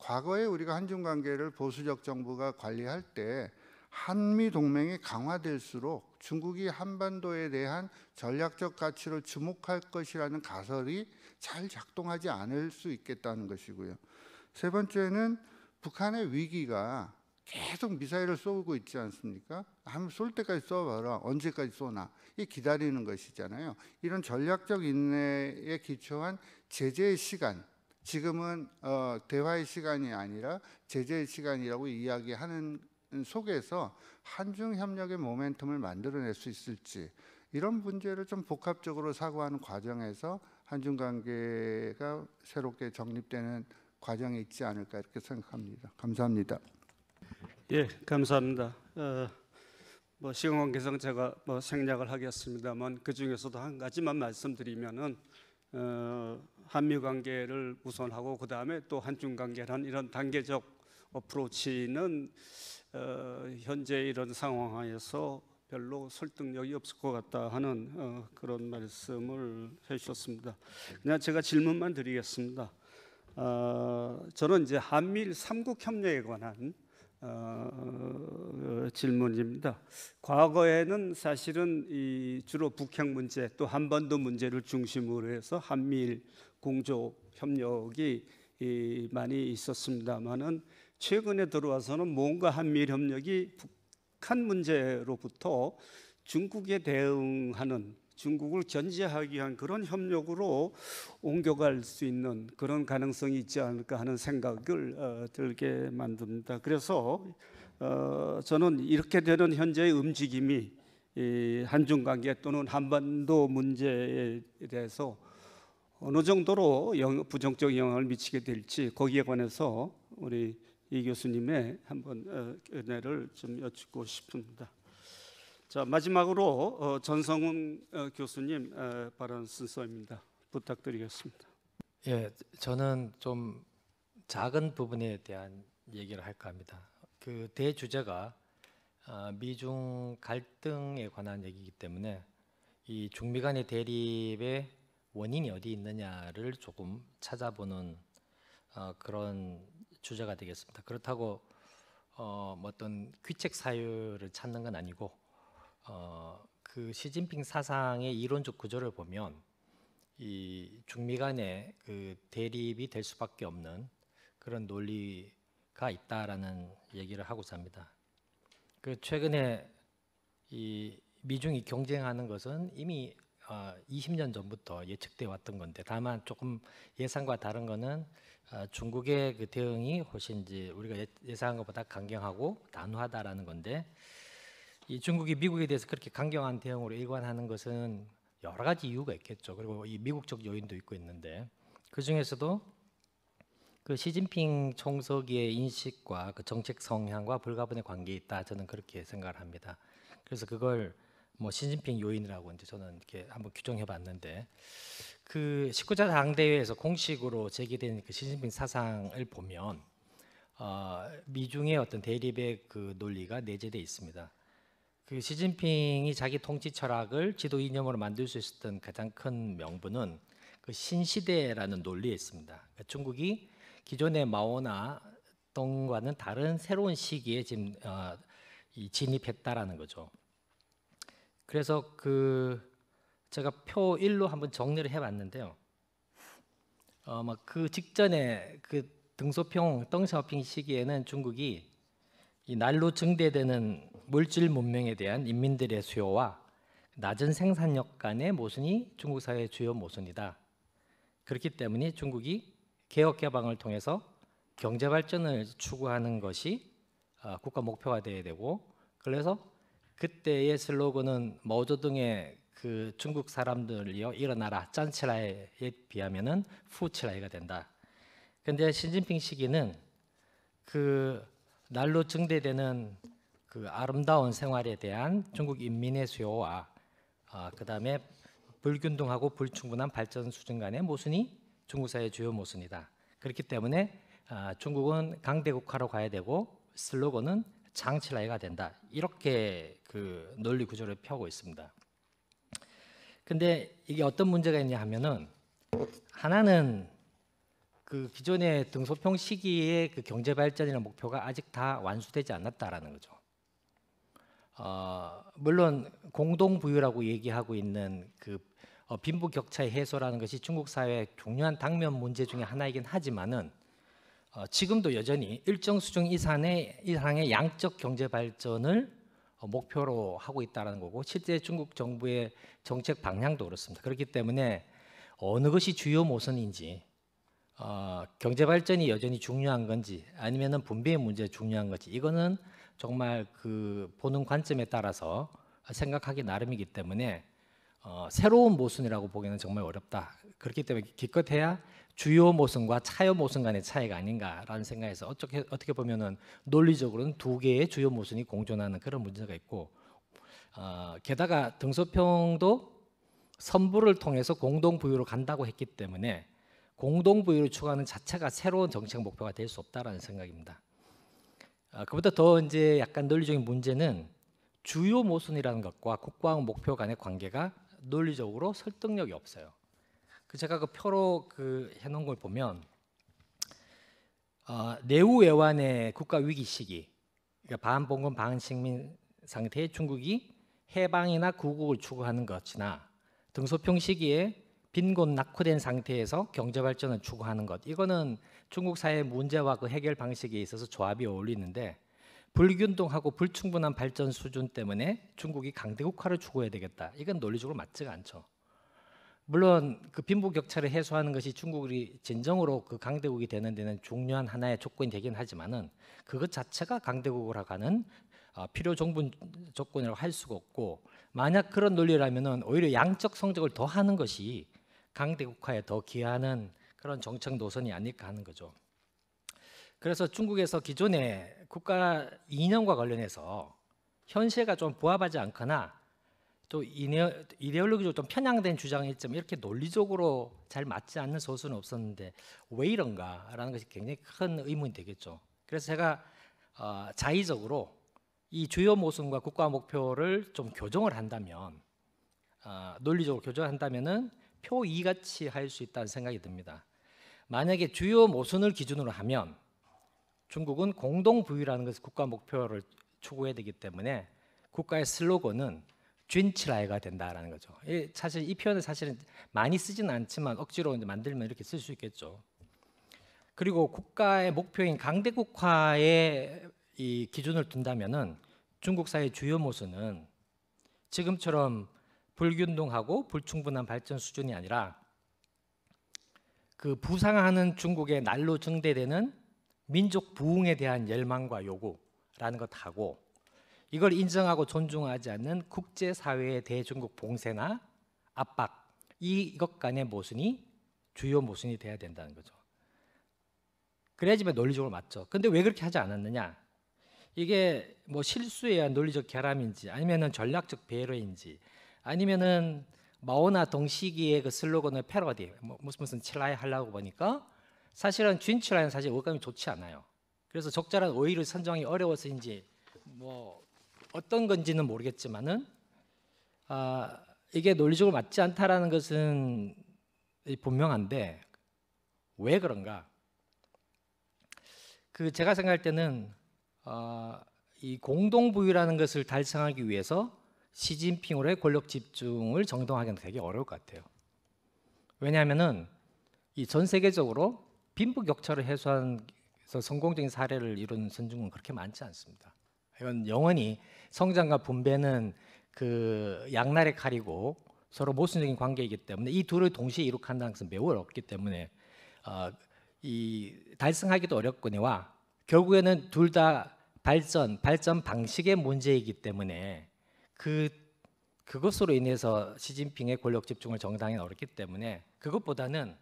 과거에 우리가 한중 관계를 보수적 정부가 관리할 때 한미 동맹이 강화될수록 중국이 한반도에 대한 전략적 가치를 주목할 것이라는 가설이 잘 작동하지 않을 수 있겠다는 것이고요. 세 번째는 북한의 위기가 계속 미사일을 쏘고 있지 않습니까? 한번 쏠 때까지 쏘봐라. 언제까지 쏘나. 이 기다리는 것이잖아요. 이런 전략적 인내에 기초한 제재의 시간, 지금은 어, 대화의 시간이 아니라 제재의 시간이라고 이야기하는 속에서 한중 협력의 모멘텀을 만들어낼 수 있을지 이런 문제를 좀 복합적으로 사고하는 과정에서 한중 관계가 새롭게 정립되는 과정이 있지 않을까 이렇게 생각합니다. 감사합니다. 예, 감사합니다. 어, 뭐 시간 관계상 제가 뭐 생략을 하겠습니다만 그 중에서도 한 가지만 말씀드리면은 어, 한미 관계를 우선하고 그 다음에 또 한중 관계란 이런 단계적 어프로치는 어, 현재 이런 상황에서 별로 설득력이 없을 것 같다 하는 어, 그런 말씀을 해주셨습니다. 그냥 제가 질문만 드리겠습니다. 어, 저는 이제 한미일 삼국 협력에 관한 어, 질문입니다. 과거에는 사실은 주로 북핵 문제 또 한반도 문제를 중심으로 해서 한미일 공조 협력이 많이 있었습니다만은 최근에 들어와서는 뭔가 한미 협력이 북한 문제로부터 중국에 대응하는 중국을 견제하기 위한 그런 협력으로 옮겨갈 수 있는 그런 가능성이 있지 않을까 하는 생각을 어, 들게 만듭니다. 그래서 어, 저는 이렇게 되는 현재의 움직임이 한중 관계 또는 한반도 문제에 대해서 어느 정도로 부정적 영향을 미치게 될지 거기에 관해서 우리 이 교수님의 한번 어, 은혜를 좀 여쭙고 싶습니다. 자 마지막으로 어, 전성훈 어, 교수님 발언 순서입니다. 부탁드리겠습니다. 예, 저는 좀 작은 부분에 대한 얘기를 할까 합니다. 그 대주제가 아, 미중 갈등에 관한 얘기이기 때문에 이 중미 간의 대립의 원인이 어디 있느냐를 조금 찾아보는 어, 그런 주제가 되겠습니다. 그렇다고 어, 뭐 어떤 귀책 사유를 찾는 건 아니고 어, 그 시진핑 사상의 이론적 구조를 보면 이 중미 간의 그 대립이 될 수밖에 없는 그런 논리가 있다라는 얘기를 하고자 합니다. 그 최근에 이 미중이 경쟁하는 것은 이미 어, 20년 전부터 예측돼 왔던 건데 다만 조금 예상과 다른 거는 어, 중국의 그 대응이 훨씬 이제 우리가 예, 예상한 것보다 강경하고 단호하다라는 건데 이 중국이 미국에 대해서 그렇게 강경한 대응으로 일관하는 것은 여러 가지 이유가 있겠죠. 그리고 이 미국적 요인도 있고 있는데 그 중에서도 그 시진핑 총서기의 인식과 그 정책 성향과 불가분의 관계 있다 저는 그렇게 생각을 합니다. 그래서 그걸 뭐 시진핑 요인이라고 이제 저는 이렇게 한번 규정해 봤는데 그 19차 당대회에서 공식으로 제기된 그 시진핑 사상을 보면 어, 미중의 어떤 대립의 그 논리가 내재돼 있습니다. 그 시진핑이 자기 통치 철학을 지도 이념으로 만들 수 있었던 가장 큰 명분은 그 신시대라는 논리에 있습니다. 그러니까 중국이 기존의 마오나 동과는 다른 새로운 시기에 지금 어, 진입했다라는 거죠. 그래서 그 제가 표 1로 한번 정리를 해봤는데요. 어, 막 그 직전에 그 등소평 덩샤오핑 시기에는 중국이 이 날로 증대되는 물질 문명에 대한 인민들의 수요와 낮은 생산력 간의 모순이 중국 사회의 주요 모순이다. 그렇기 때문에 중국이 개혁 개방을 통해서 경제 발전을 추구하는 것이 어, 국가 목표가 되어야 되고 그래서 그때의 슬로건은 모조등의 그 중국 사람들이요 일어나라 짠치라에 비하면은 후치라이가 된다. 근데 시진핑 시기는 그 날로 증대되는 그 아름다운 생활에 대한 중국 인민의 수요와 아, 그다음에 불균등하고 불충분한 발전 수준 간의 모순이 중국 사회의 주요 모순이다. 그렇기 때문에 아, 중국은 강대국화로 가야 되고 슬로건은 장치라이가 된다. 이렇게 그 논리 구조를 펴고 있습니다. 근데 이게 어떤 문제가 있냐 하면은 하나는 그 기존의 등소평 시기의 그 경제 발전이나 목표가 아직 다 완수되지 않았다라는 거죠. 어, 물론 공동 부유라고 얘기하고 있는 그 어, 빈부 격차의 해소라는 것이 중국 사회의 중요한 당면 문제 중의 하나이긴 하지만은 어, 지금도 여전히 일정 수준 이상의, 이상의 양적 경제 발전을 어, 목표로 하고 있다는 거고 실제 중국 정부의 정책 방향도 그렇습니다. 그렇기 때문에 어느 것이 주요 모선인지 어, 경제 발전이 여전히 중요한 건지 아니면 분배의 문제 중요한 건지 이거는 정말 그 보는 관점에 따라서 생각하기 나름이기 때문에 어, 새로운 모순이라고 보기는 정말 어렵다. 그렇기 때문에 기껏해야 주요 모순과 차요 모순 간의 차이가 아닌가라는 생각에서 어떻게 어떻게 보면은 논리적으로는 두 개의 주요 모순이 공존하는 그런 문제가 있고 어, 게다가 등소평도 선불을 통해서 공동 부유로 간다고 했기 때문에 공동 부유를 추구하는 자체가 새로운 정책 목표가 될 수 없다라는 생각입니다. 어, 그보다 더 이제 약간 논리적인 문제는 주요 모순이라는 것과 국방 목표 간의 관계가 논리적으로 설득력이 없어요. 그 제가 그 표로 그 해놓은 걸 보면 어, 내후 외환의 국가 위기 시기 그러니까 반봉건 반식민 상태의 중국이 해방이나 구국을 추구하는 것이나 등소평 시기에 빈곤 낙후된 상태에서 경제 발전을 추구하는 것 이거는 중국 사회의 문제와 그 해결 방식에 있어서 조합이 어울리는데 불균등하고 불충분한 발전 수준 때문에 중국이 강대국화를 추구해야 되겠다 이건 논리적으로 맞지가 않죠. 물론 그 빈부격차를 해소하는 것이 중국이 진정으로 그 강대국이 되는 데는 중요한 하나의 조건이 되긴 하지만은 그것 자체가 강대국으로 가는 어, 필요 정분 조건이라고 할 수가 없고 만약 그런 논리라면은 오히려 양적 성적을 더하는 것이 강대국화에 더 기여하는 그런 정책 노선이 아닐까 하는 거죠. 그래서 중국에서 기존의 국가 이념과 관련해서 현실과 좀 부합하지 않거나 또 이데올로기적으로 이데올로기 좀 편향된 주장이 있 이렇게 논리적으로 잘 맞지 않는 소수는 없었는데 왜 이런가라는 것이 굉장히 큰 의문이 되겠죠. 그래서 제가 어, 자의적으로 이 주요 모순과 국가 목표를 좀 교정을 한다면 어, 논리적으로 교정한다면은 표 2같이 할 수 있다는 생각이 듭니다. 만약에 주요 모순을 기준으로 하면 중국은 공동 부유라는 것을 국가 목표를 추구해야 되기 때문에 국가의 슬로건은 쥔치라이가 된다라는 거죠. 사실 이 표현을 사실은 많이 쓰지는 않지만 억지로 이제 만들면 이렇게 쓸 수 있겠죠. 그리고 국가의 목표인 강대국화의 이 기준을 둔다면은 중국 사회 주요 모순은 지금처럼 불균등하고 불충분한 발전 수준이 아니라 그 부상하는 중국의 날로 증대되는 민족 부흥에 대한 열망과 요구라는 것하고 이걸 인정하고 존중하지 않는 국제사회의 대중국 봉쇄나 압박 이것 간의 모순이 주요 모순이 돼야 된다는 거죠. 그래야지만 논리적으로 맞죠. 근데 왜 그렇게 하지 않았느냐? 이게 뭐 실수해야 논리적 결함인지 아니면은 전략적 배려인지 아니면은 마오나 동시기의 그 슬로건의 패러디 뭐 무슨 무슨 칠라이 하려고 보니까 사실은 쥔칠라는 사실 어감이 좋지 않아요. 그래서 적절한 오이를 선정이 어려워서인지 뭐 어떤 건지는 모르겠지만은 아, 이게 논리적으로 맞지 않다라는 것은 분명한데 왜 그런가? 그 제가 생각할 때는 어, 이 공동 부유라는 것을 달성하기 위해서 시진핑으로의 권력 집중을 정당화하기는 되게 어려울 것 같아요. 왜냐하면은 이 전 세계적으로 빈부 격차를 해소한 성공적인 사례를 이룬 선중은 그렇게 많지 않습니다. 이건 영원히 성장과 분배는 그 양날의 칼이고 서로 모순적인 관계이기 때문에 이 둘을 동시에 이룩한다는 것은 매우 어렵기 때문에 어, 이 달성하기도 어렵거니와 결국에는 둘 다 발전 발전 방식의 문제이기 때문에 그 그것으로 인해서 시진핑의 권력 집중을 정당히 어렵기 때문에 그것보다는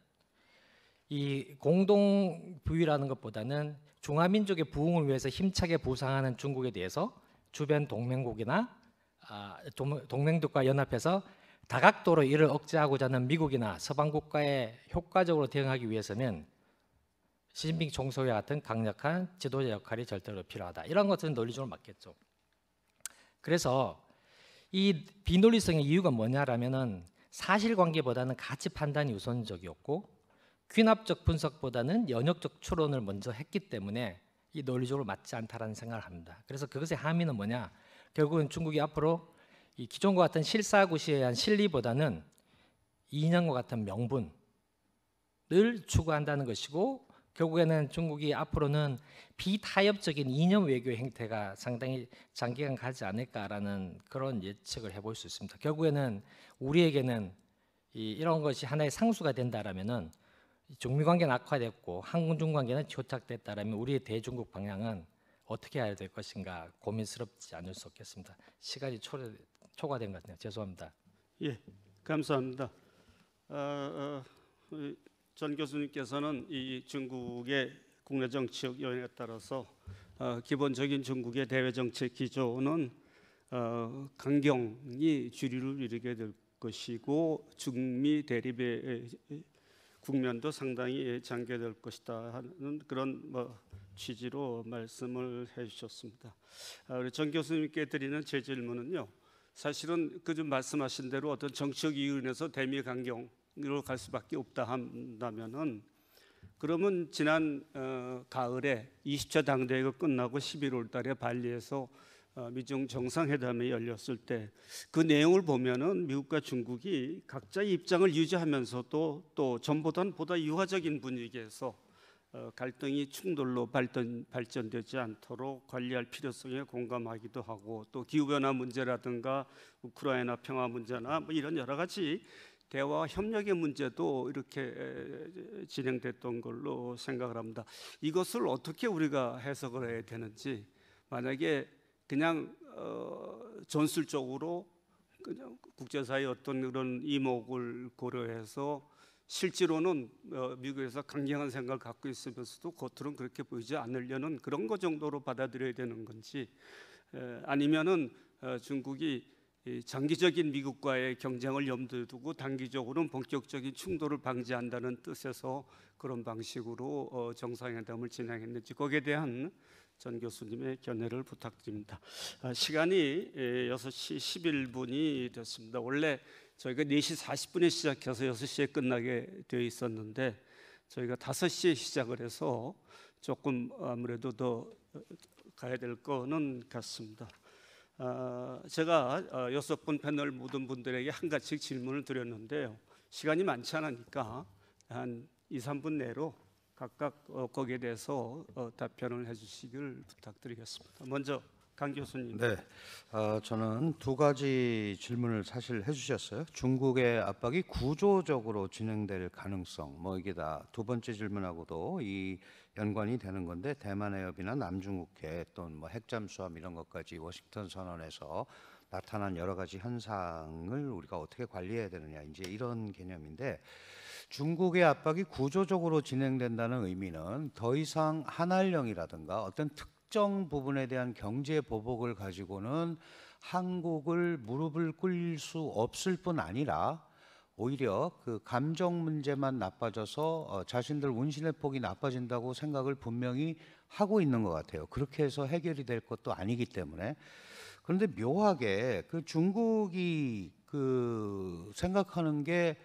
이 공동 부위라는 것보다는 중화민족의 부흥을 위해서 힘차게 보상하는 중국에 대해서 주변 동맹국이나 아, 동맹국과 연합해서 다각도로 이를 억제하고자 하는 미국이나 서방 국가에 효과적으로 대응하기 위해서는 시진핑 총소와 같은 강력한 지도자 역할이 절대로 필요하다. 이런 것은 논리적으로 맞겠죠. 그래서 이 비논리성의 이유가 뭐냐라면은 사실관계보다는 가치 판단이 우선적이었고 귀납적 분석보다는 연역적 추론을 먼저 했기 때문에 이 논리적으로 맞지 않다라는 생각을 합니다. 그래서 그것의 함의는 뭐냐? 결국은 중국이 앞으로 이 기존과 같은 실사구시에 한 실리보다는 이념과 같은 명분을 추구한다는 것이고 결국에는 중국이 앞으로는 비타협적인 이념 외교 행태가 상당히 장기간 가지 않을까라는 그런 예측을 해볼 수 있습니다. 결국에는 우리에게는 이, 이런 것이 하나의 상수가 된다라면은 중미 관계는 악화됐고 한중 관계는 조착됐다라면 우리의 대중국 방향은 어떻게 해야 될 것인가 고민스럽지 않을 수 없겠습니다. 시간이 초, 초과된 것 같네요. 죄송합니다. 예, 감사합니다. 어, 어, 전 교수님께서는 이 중국의 국내 정치적 요인에 따라서 어, 기본적인 중국의 대외 정책 기조는 어, 강경이 주류를 이루게 될 것이고 중미 대립의 국면도 상당히 예, 장기될 것이다 하는 그런 뭐 취지로 말씀을 해주셨습니다. 아, 우리 정 교수님께 드리는 제 질문은요. 사실은 그 좀 말씀하신 대로 어떤 정치적 이유에서 대미 강경으로 갈 수밖에 없다 한다면은 그러면 지난 어, 가을에 20차 당대회가 끝나고 11월 달에 발리에서 어, 미중 정상회담이 열렸을 때 그 내용을 보면은 미국과 중국이 각자의 입장을 유지하면서도 또 전보단 보다 유화적인 분위기에서 어, 갈등이 충돌로 발전, 발전되지 않도록 관리할 필요성에 공감하기도 하고 또 기후변화 문제라든가 우크라이나 평화 문제나 뭐 이런 여러 가지 대화 협력의 문제도 이렇게 진행됐던 걸로 생각을 합니다. 이것을 어떻게 우리가 해석을 해야 되는지 만약에 그냥 어, 전술적으로 그냥 국제사회 어떤 그런 이목을 고려해서 실제로는 어, 미국에서 강경한 생각을 갖고 있으면서도 겉으로는 그렇게 보이지 않으려는 그런 거 정도로 받아들여야 되는 건지 에, 아니면은 어, 중국이 장기적인 미국과의 경쟁을 염두에 두고 단기적으로는 본격적인 충돌을 방지한다는 뜻에서 그런 방식으로 어, 정상회담을 진행했는지 거기에 대한 전 교수님의 견해를 부탁드립니다. 아, 시간이 6시 예, 11분이 됐습니다. 원래 저희가 4시 40분에 시작해서 6시에 끝나게 되어 있었는데 저희가 5시에 시작을 해서 조금 아무래도 더 가야 될 거는 같습니다. 아, 제가 아, 여섯 분 패널 모든 분들에게 한 가지 질문을 드렸는데요. 시간이 많지 않으니까 한 2, 3분 내로 각각 어, 거기에 대해서 어, 답변을 해주시길 부탁드리겠습니다. 먼저 강 교수님. 네, 어, 저는 두 가지 질문을 사실 해주셨어요. 중국의 압박이 구조적으로 진행될 가능성, 뭐 이게 다 두 번째 질문하고도 이 연관이 되는 건데 대만 해협이나 남중국해 또는 뭐 핵잠수함 이런 것까지 워싱턴 선언에서 나타난 여러 가지 현상을 우리가 어떻게 관리해야 되느냐 이제 이런 개념인데 중국의 압박이 구조적으로 진행된다는 의미는 더 이상 한알령이라든가 어떤 특정 부분에 대한 경제 보복을 가지고는 한국을 무릎을 꿇을 수 없을 뿐 아니라 오히려 그 감정 문제만 나빠져서 어, 자신들 운신의 폭이 나빠진다고 생각을 분명히 하고 있는 것 같아요. 그렇게 해서 해결이 될 것도 아니기 때문에 그런데 묘하게 그 중국이 그 생각하는 게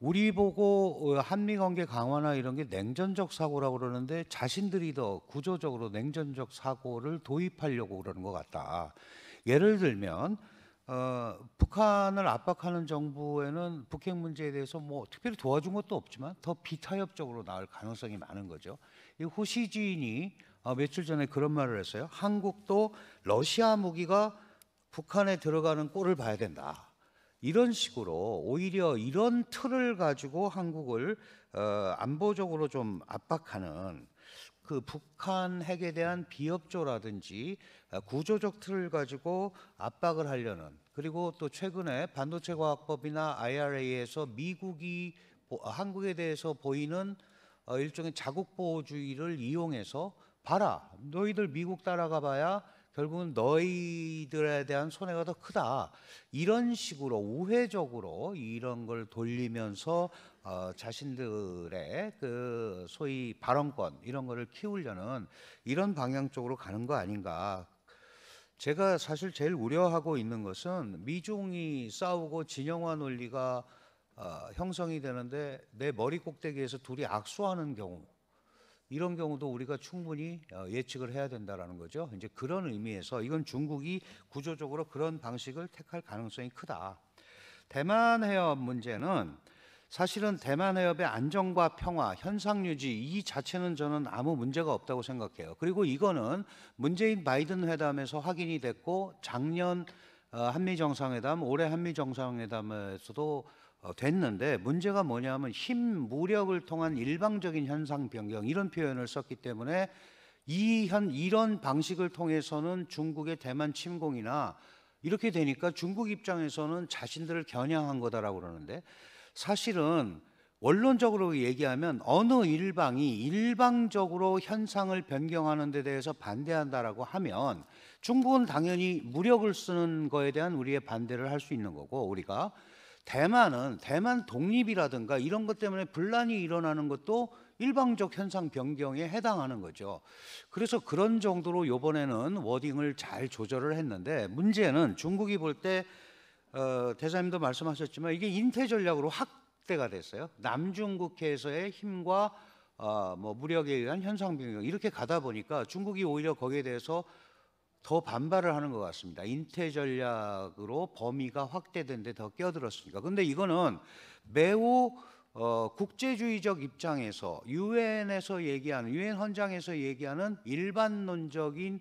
우리 보고 어, 한미 관계 강화나 이런 게 냉전적 사고라고 그러는데 자신들이 더 구조적으로 냉전적 사고를 도입하려고 그러는 것 같다. 예를 들면 어, 북한을 압박하는 정부에는 북핵 문제에 대해서 뭐 특별히 도와준 것도 없지만 더 비타협적으로 나올 가능성이 많은 거죠. 이 호시지인이 어, 며칠 전에 그런 말을 했어요. 한국도 러시아 무기가 북한에 들어가는 꼴을 봐야 된다. 이런 식으로 오히려 이런 틀을 가지고 한국을 어, 안보적으로 좀 압박하는 그 북한 핵에 대한 비협조라든지 아, 구조적 틀을 가지고 압박을 하려는 그리고 또 최근에 반도체 과학법이나 IRA에서 미국이 아, 한국에 대해서 보이는 어, 일종의 자국 보호주의를 이용해서 봐라 너희들 미국 따라가 봐야 결국은 너희들에 대한 손해가 더 크다 이런 식으로 우회적으로 이런 걸 돌리면서 어, 자신들의 그 소위 발언권 이런 거를 키우려는 이런 방향 쪽으로 가는 거 아닌가 제가 사실 제일 우려하고 있는 것은 미중이 싸우고 진영화 논리가 어, 형성이 되는데 내 머리 꼭대기에서 둘이 악수하는 경우 이런 경우도 우리가 충분히 어, 예측을 해야 된다라는 거죠. 이제 그런 의미에서 이건 중국이 구조적으로 그런 방식을 택할 가능성이 크다. 대만 해협 문제는 사실은 대만 해협의 안정과 평화, 현상 유지 이 자체는 저는 아무 문제가 없다고 생각해요. 그리고 이거는 문재인 바이든 회담에서 확인이 됐고 작년 어, 한미 정상회담, 올해 한미 정상회담에서도 어, 됐는데 문제가 뭐냐면 힘 무력을 통한 일방적인 현상 변경 이런 표현을 썼기 때문에 이 현 이런 방식을 통해서는 중국의 대만 침공이나 이렇게 되니까 중국 입장에서는 자신들을 겨냥한 거다라고 그러는데 사실은 원론적으로 얘기하면 어느 일방이 일방적으로 현상을 변경하는 데 대해서 반대한다라고 하면 중국은 당연히 무력을 쓰는 거에 대한 우리의 반대를 할 수 있는 거고 우리가 대만은 대만 독립이라든가 이런 것 때문에 분란이 일어나는 것도 일방적 현상 변경에 해당하는 거죠. 그래서 그런 정도로 요번에는 워딩을 잘 조절을 했는데 문제는 중국이 볼때 어, 대사님도 말씀하셨지만 이게 인태 전략으로 확대가 됐어요. 남중국해에서의 힘과 어, 뭐 무력에 의한 현상 변경 이렇게 가다 보니까 중국이 오히려 거기에 대해서 더 반발을 하는 것 같습니다. 인태 전략으로 범위가 확대된 데더 끼어들었으니까. 근데 이거는 매우 어, 국제주의적 입장에서 유엔에서 얘기하는 유엔 헌장에서 얘기하는 일반론적인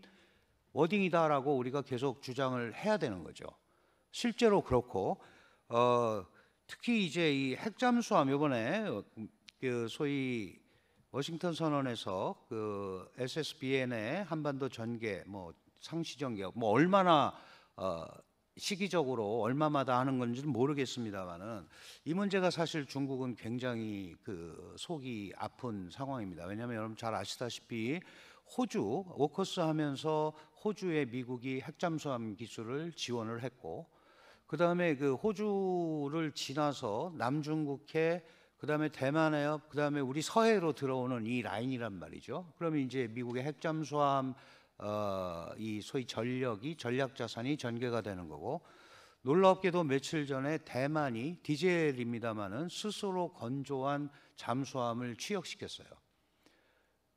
워딩이다라고 우리가 계속 주장을 해야 되는 거죠. 실제로 그렇고 어, 특히 이제 이 핵잠수함 이번에 어, 그 소위 워싱턴 선언에서 그 SSBN의 한반도 전개 뭐 상시 전개 뭐 얼마나 어, 시기적으로 얼마마다 하는 건지는 모르겠습니다만은 이 문제가 사실 중국은 굉장히 그 속이 아픈 상황입니다. 왜냐하면 여러분 잘 아시다시피 호주 오커스 하면서 호주에 미국이 핵잠수함 기술을 지원을 했고 그 다음에 그 호주를 지나서 남중국해, 그 다음에 대만해협, 그 다음에 우리 서해로 들어오는 이 라인이란 말이죠. 그러면 이제 미국의 핵잠수함 어, 이 소위 전력이 전략 자산이 전개가 되는 거고 놀랍게도 며칠 전에 대만이 디젤입니다만은 스스로 건조한 잠수함을 취역시켰어요.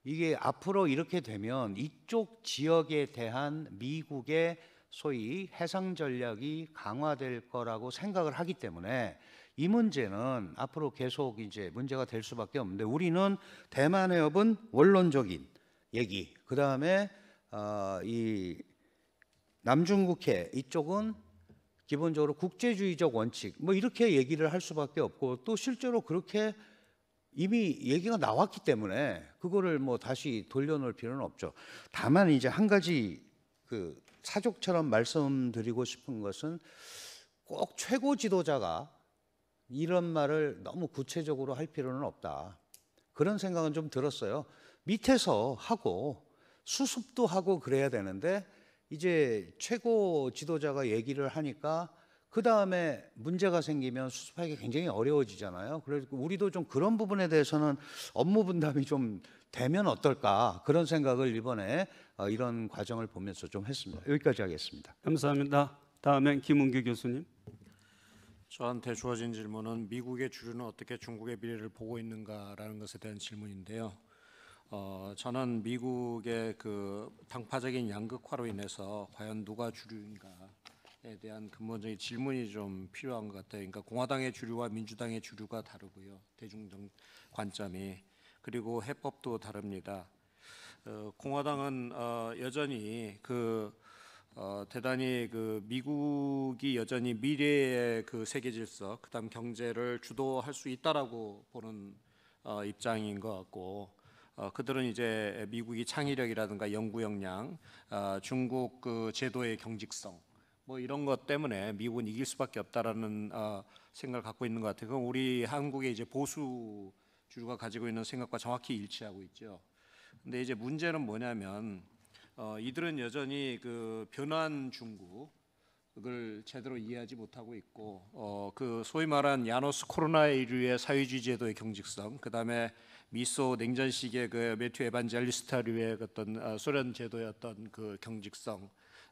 이게 앞으로 이렇게 되면 이쪽 지역에 대한 미국의 소위 해상 전략이 강화될 거라고 생각을 하기 때문에 이 문제는 앞으로 계속 이제 문제가 될 수밖에 없는데 우리는 대만 해협은 원론적인 얘기 그 다음에 어, 이 남중국해 이쪽은 기본적으로 국제주의적 원칙 뭐 이렇게 얘기를 할 수밖에 없고 또 실제로 그렇게 이미 얘기가 나왔기 때문에 그거를 뭐 다시 돌려놓을 필요는 없죠. 다만 이제 한 가지 그 사족처럼 말씀드리고 싶은 것은 꼭 최고 지도자가 이런 말을 너무 구체적으로 할 필요는 없다. 그런 생각은 좀 들었어요. 밑에서 하고 수습도 하고 그래야 되는데 이제 최고 지도자가 얘기를 하니까 그 다음에 문제가 생기면 수습하기 굉장히 어려워지잖아요. 그래서 우리도 좀 그런 부분에 대해서는 업무 분담이 좀 되면 어떨까 그런 생각을 이번에 어, 이런 과정을 보면서 좀 했습니다. 여기까지 하겠습니다. 감사합니다. 다음엔 김은규 교수님. 저한테 주어진 질문은 미국의 주류는 어떻게 중국의 미래를 보고 있는가라는 것에 대한 질문인데요. 어, 저는 미국의 그 당파적인 양극화로 인해서 과연 누가 주류인가에 대한 근본적인 질문이 좀 필요한 것 같아요. 그러니까 공화당의 주류와 민주당의 주류가 다르고요. 대중적 관점이 그리고 해법도 다릅니다. 어, 공화당은 어, 여전히 그 어, 대단히 그 미국이 여전히 미래의 그 세계 질서, 그다음 경제를 주도할 수 있다라고 보는 어, 입장인 것 같고 어, 그들은 이제 미국이 창의력이라든가 연구 역량, 어, 중국 그 제도의 경직성 뭐 이런 것 때문에 미국은 이길 수밖에 없다라는 어, 생각을 갖고 있는 것 같아요. 그건 우리 한국의 이제 보수 주류가 가지고 있는 생각과 정확히 일치하고 있죠. 근데 이제 문제는 뭐냐면 어, 이들은 여전히 그 변환 중국을 제대로 이해하지 못하고 있고 어, 그 소위 말한 야노스 코로나19의 사회주의 제도의 경직성, 그 다음에 미소 냉전시기의그 메튜 에반젤리스타류의 그 어떤 어, 소련 제도의 어떤 그 경직성,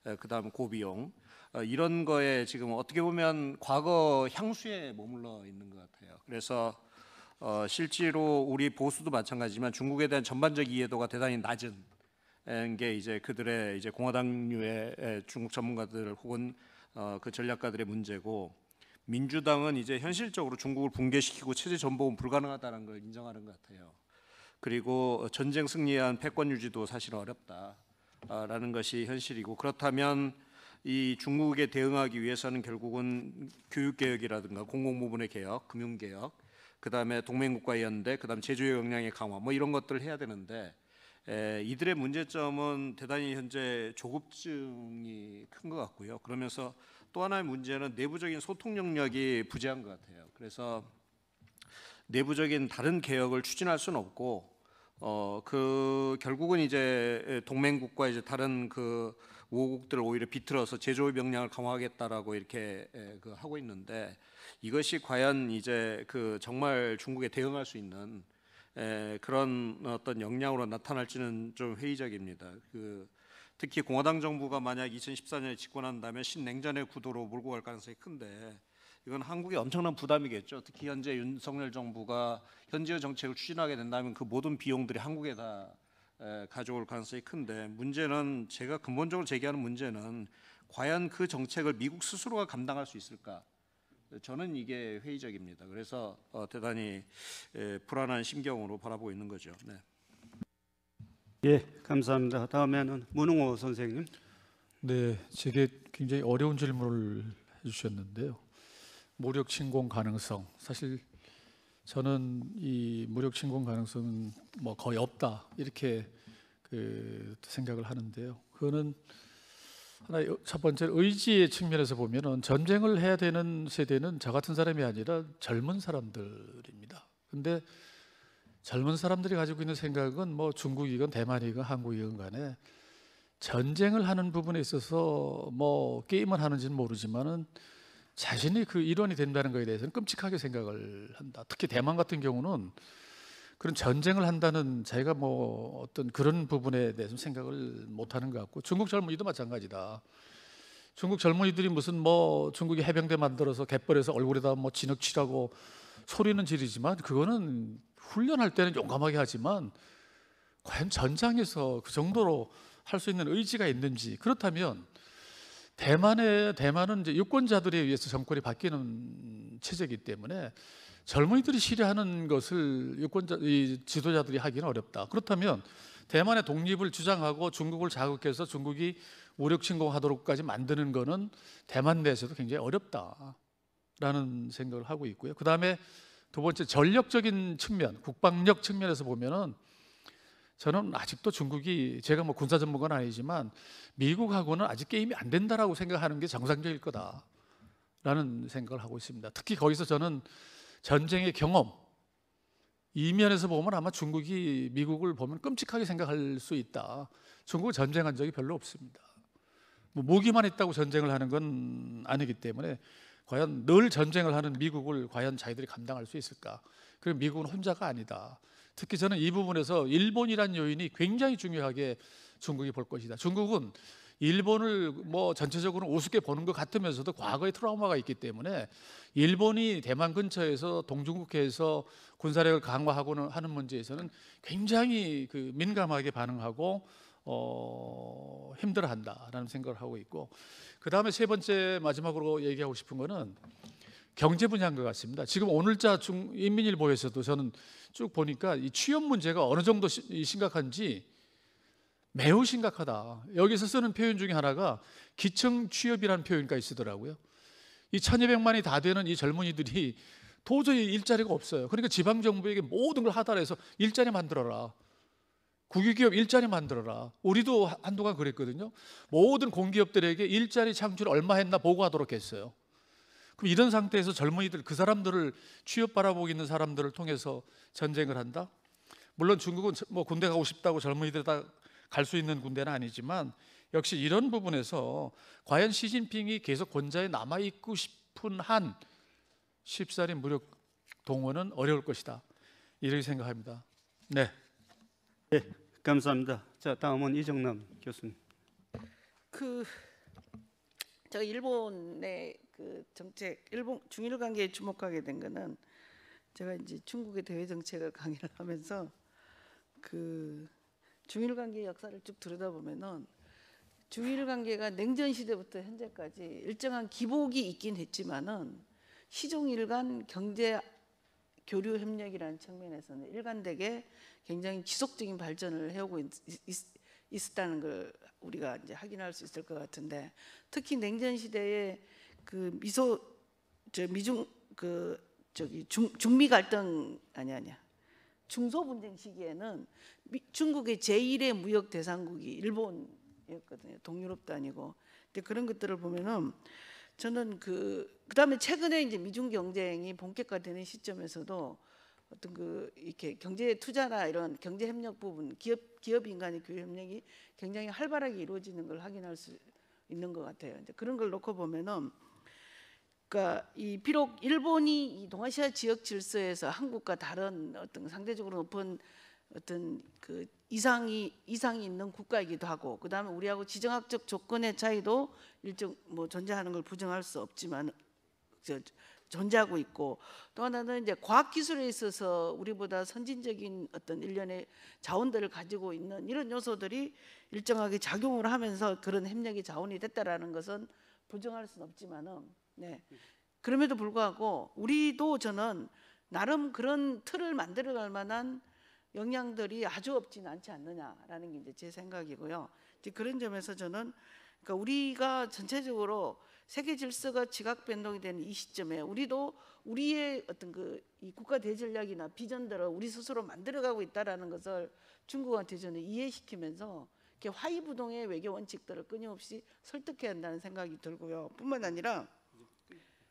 에, 그 다음 고비용 어, 이런 거에 지금 어떻게 보면 과거 향수에 머물러 있는 것 같아요. 그래서 어, 실제로 우리 보수도 마찬가지지만 중국에 대한 전반적 이해도가 대단히 낮은 게 이제 그들의 이제 공화당류의 중국 전문가들 혹은 어, 그 전략가들의 문제고 민주당은 이제 현실적으로 중국을 붕괴시키고 체제 전복은 불가능하다는 걸 인정하는 것 같아요. 그리고 전쟁 승리한 패권 유지도 사실 어렵다라는 것이 현실이고 그렇다면 이 중국에 대응하기 위해서는 결국은 교육 개혁이라든가 공공 부분의 개혁, 금융 개혁 그다음에 동맹국과의 연대, 그다음 제조의 역량의 강화 뭐 이런 것들을 해야 되는데 에, 이들의 문제점은 대단히 현재 조급증이 큰 것 같고요. 그러면서 또 하나의 문제는 내부적인 소통 능력이 부재한 것 같아요. 그래서 내부적인 다른 개혁을 추진할 수는 없고 어 그 결국은 이제 동맹국과 이제 다른 그 우호국들을 오히려 비틀어서 제조의명량을 강화하겠다라고 이렇게 그 하고 있는데 이것이 과연 이제 그 정말 중국에 대응할 수 있는 에, 그런 어떤 역량으로 나타날지는 좀 회의적입니다. 그 특히 공화당 정부가 만약 2014년에 집권한다면 신냉전의 구도로 몰고 갈 가능성이 큰데 이건 한국에 엄청난 부담이겠죠. 특히 현재 윤석열 정부가 현재의 정책을 추진하게 된다면 그 모든 비용들이 한국에 다 가져올 가능성이 큰데 문제는 제가 근본적으로 제기하는 문제는 과연 그 정책을 미국 스스로가 감당할 수 있을까? 저는 이게 회의적입니다. 그래서 어, 대단히 불안한 심경으로 바라보고 있는 거죠. 네. 예, 감사합니다. 다음에는 문웅호 선생님. 네, 제게 굉장히 어려운 질문을 해주셨는데요. 모력 침공 가능성. 사실 저는 이 무력 침공 가능성은 뭐 거의 없다 이렇게 그 생각을 하는데요. 그거는 하나의 첫 번째 의지의 측면에서 보면은 전쟁을 해야 되는 세대는 저 같은 사람이 아니라 젊은 사람들입니다. 근데 젊은 사람들이 가지고 있는 생각은 뭐 중국이건 대만이건 한국이건 간에 전쟁을 하는 부분에 있어서 뭐 게임을 하는지는 모르지만은 자신이 그 일원이 된다는 것에 대해서는 끔찍하게 생각을 한다. 특히 대만 같은 경우는 그런 전쟁을 한다는 자기가 뭐 어떤 그런 부분에 대해서 생각을 못 하는 것 같고 중국 젊은이도 마찬가지다. 중국 젊은이들이 무슨 뭐 중국이 해병대 만들어서 갯벌에서 얼굴에다 뭐 진흙 칠하고 소리는 지르지만 그거는 훈련할 때는 용감하게 하지만 과연 전장에서 그 정도로 할 수 있는 의지가 있는지 그렇다면 대만의 대만은 이제 유권자들에 의해서 정권이 바뀌는 체제이기 때문에 젊은이들이 싫어하는 것을 유권자 이 지도자들이 하기는 어렵다. 그렇다면 대만의 독립을 주장하고 중국을 자극해서 중국이 우력 침공하도록까지 만드는 것은 대만 내에서도 굉장히 어렵다라는 생각을 하고 있고요. 그다음에 두 번째 전력적인 측면, 국방력 측면에서 보면은 저는 아직도 중국이 제가 뭐 군사 전문가는 아니지만 미국하고는 아직 게임이 안 된다라고 생각하는 게 정상적일 거다라는 생각을 하고 있습니다. 특히 거기서 저는 전쟁의 경험 이면에서 보면 아마 중국이 미국을 보면 끔찍하게 생각할 수 있다. 중국은 전쟁한 적이 별로 없습니다. 뭐 모기만 있다고 전쟁을 하는 건 아니기 때문에 과연 늘 전쟁을 하는 미국을 과연 자기들이 감당할 수 있을까? 그리고 미국은 혼자가 아니다. 특히 저는 이 부분에서 일본이란 요인이 굉장히 중요하게 중국이 볼 것이다. 중국은 일본을 뭐 전체적으로 우습게 보는 것 같으면서도 과거의 트라우마가 있기 때문에 일본이 대만 근처에서 동중국해에서 군사력을 강화하고는 하는 문제에서는 굉장히 그 민감하게 반응하고 어, 힘들어한다라는 생각을 하고 있고 그 다음에 세 번째 마지막으로 얘기하고 싶은 거는 경제 분야인 것 같습니다. 지금 오늘자 중 인민일보에서도 저는 쭉 보니까 이 취업 문제가 어느 정도 시, 심각한지 매우 심각하다. 여기서 쓰는 표현 중에 하나가 기층 취업이라는 표현까지 쓰더라고요. 이 1200만이 다 되는 이 젊은이들이 도저히 일자리가 없어요. 그러니까 지방 정부에게 모든 걸 하달해서 일자리 만들어라. 국유기업 일자리 만들어라. 우리도 한동안 그랬거든요. 모든 공기업들에게 일자리 창출 얼마 했나 보고하도록 했어요. 그럼 이런 상태에서 젊은이들 그 사람들을 취업 바라보고 있는 사람들을 통해서 전쟁을 한다? 물론 중국은 뭐 군대 가고 싶다고 젊은이들 다 갈 수 있는 군대는 아니지만 역시 이런 부분에서 과연 시진핑이 계속 권좌에 남아 있고 싶은 한 쉽사리 무력 동원은 어려울 것이다. 이렇게 생각합니다. 네. 네, 감사합니다. 자, 다음은 이정남 교수님. 그 제가 일본에 그 정책 일본 중일 관계에 주목하게 된 거는 제가 이제 중국의 대외 정책을 강의를 하면서 그 중일 관계 역사를 쭉 들여다보면은 중일 관계가 냉전 시대부터 현재까지 일정한 기복이 있긴 했지만은 시종 일관 경제 교류 협력이라는 측면에서는 일관되게 굉장히 지속적인 발전을 해오고 있, 있, 있었다는 걸 우리가 이제 확인할 수 있을 것 같은데 특히 냉전 시대에 그 미소 저 미중 그 저기 중, 중미 갈등 아니 아니야. 중소 분쟁 시기에는 미, 중국의 제1의 무역 대상국이 일본이었거든요. 동유럽도 아니고. 근데 그런 것들을 보면은 저는 그 그다음에 최근에 이제 미중 경쟁이 본격화되는 시점에서도 어떤 그 이렇게 경제 투자나 이런 경제 협력 부분 기업 기업 인간의 교육 협력이 굉장히 활발하게 이루어지는 걸 확인할 수 있는 것 같아요. 이제 그런 걸 놓고 보면은 그러니까 이 비록 일본이 이 동아시아 지역 질서에서 한국과 다른 어떤 상대적으로 높은 어떤 그 이상이 이상이 있는 국가이기도 하고 그다음에 우리하고 지정학적 조건의 차이도 일정 뭐 존재하는 걸 부정할 수 없지만 저, 존재하고 있고 또 하나는 이제 과학 기술에 있어서 우리보다 선진적인 어떤 일련의 자원들을 가지고 있는 이런 요소들이 일정하게 작용을 하면서 그런 협력이 자원이 됐다라는 것은 부정할 수는 없지만은 네. 그럼에도 불구하고 우리도 저는 나름 그런 틀을 만들어 갈 만한 영향들이 아주 없진 않지 않느냐라는 게 이제 제 생각이고요. 이제 그런 점에서 저는 그러니까 우리가 전체적으로 세계 질서가 지각 변동이 되는 이 시점에 우리도 우리의 어떤 그 이 국가 대전략이나 비전들을 우리 스스로 만들어가고 있다라는 것을 중국한테 저는 이해시키면서 이렇게 화이부동의 외교 원칙들을 끊임없이 설득해야 한다는 생각이 들고요. 뿐만 아니라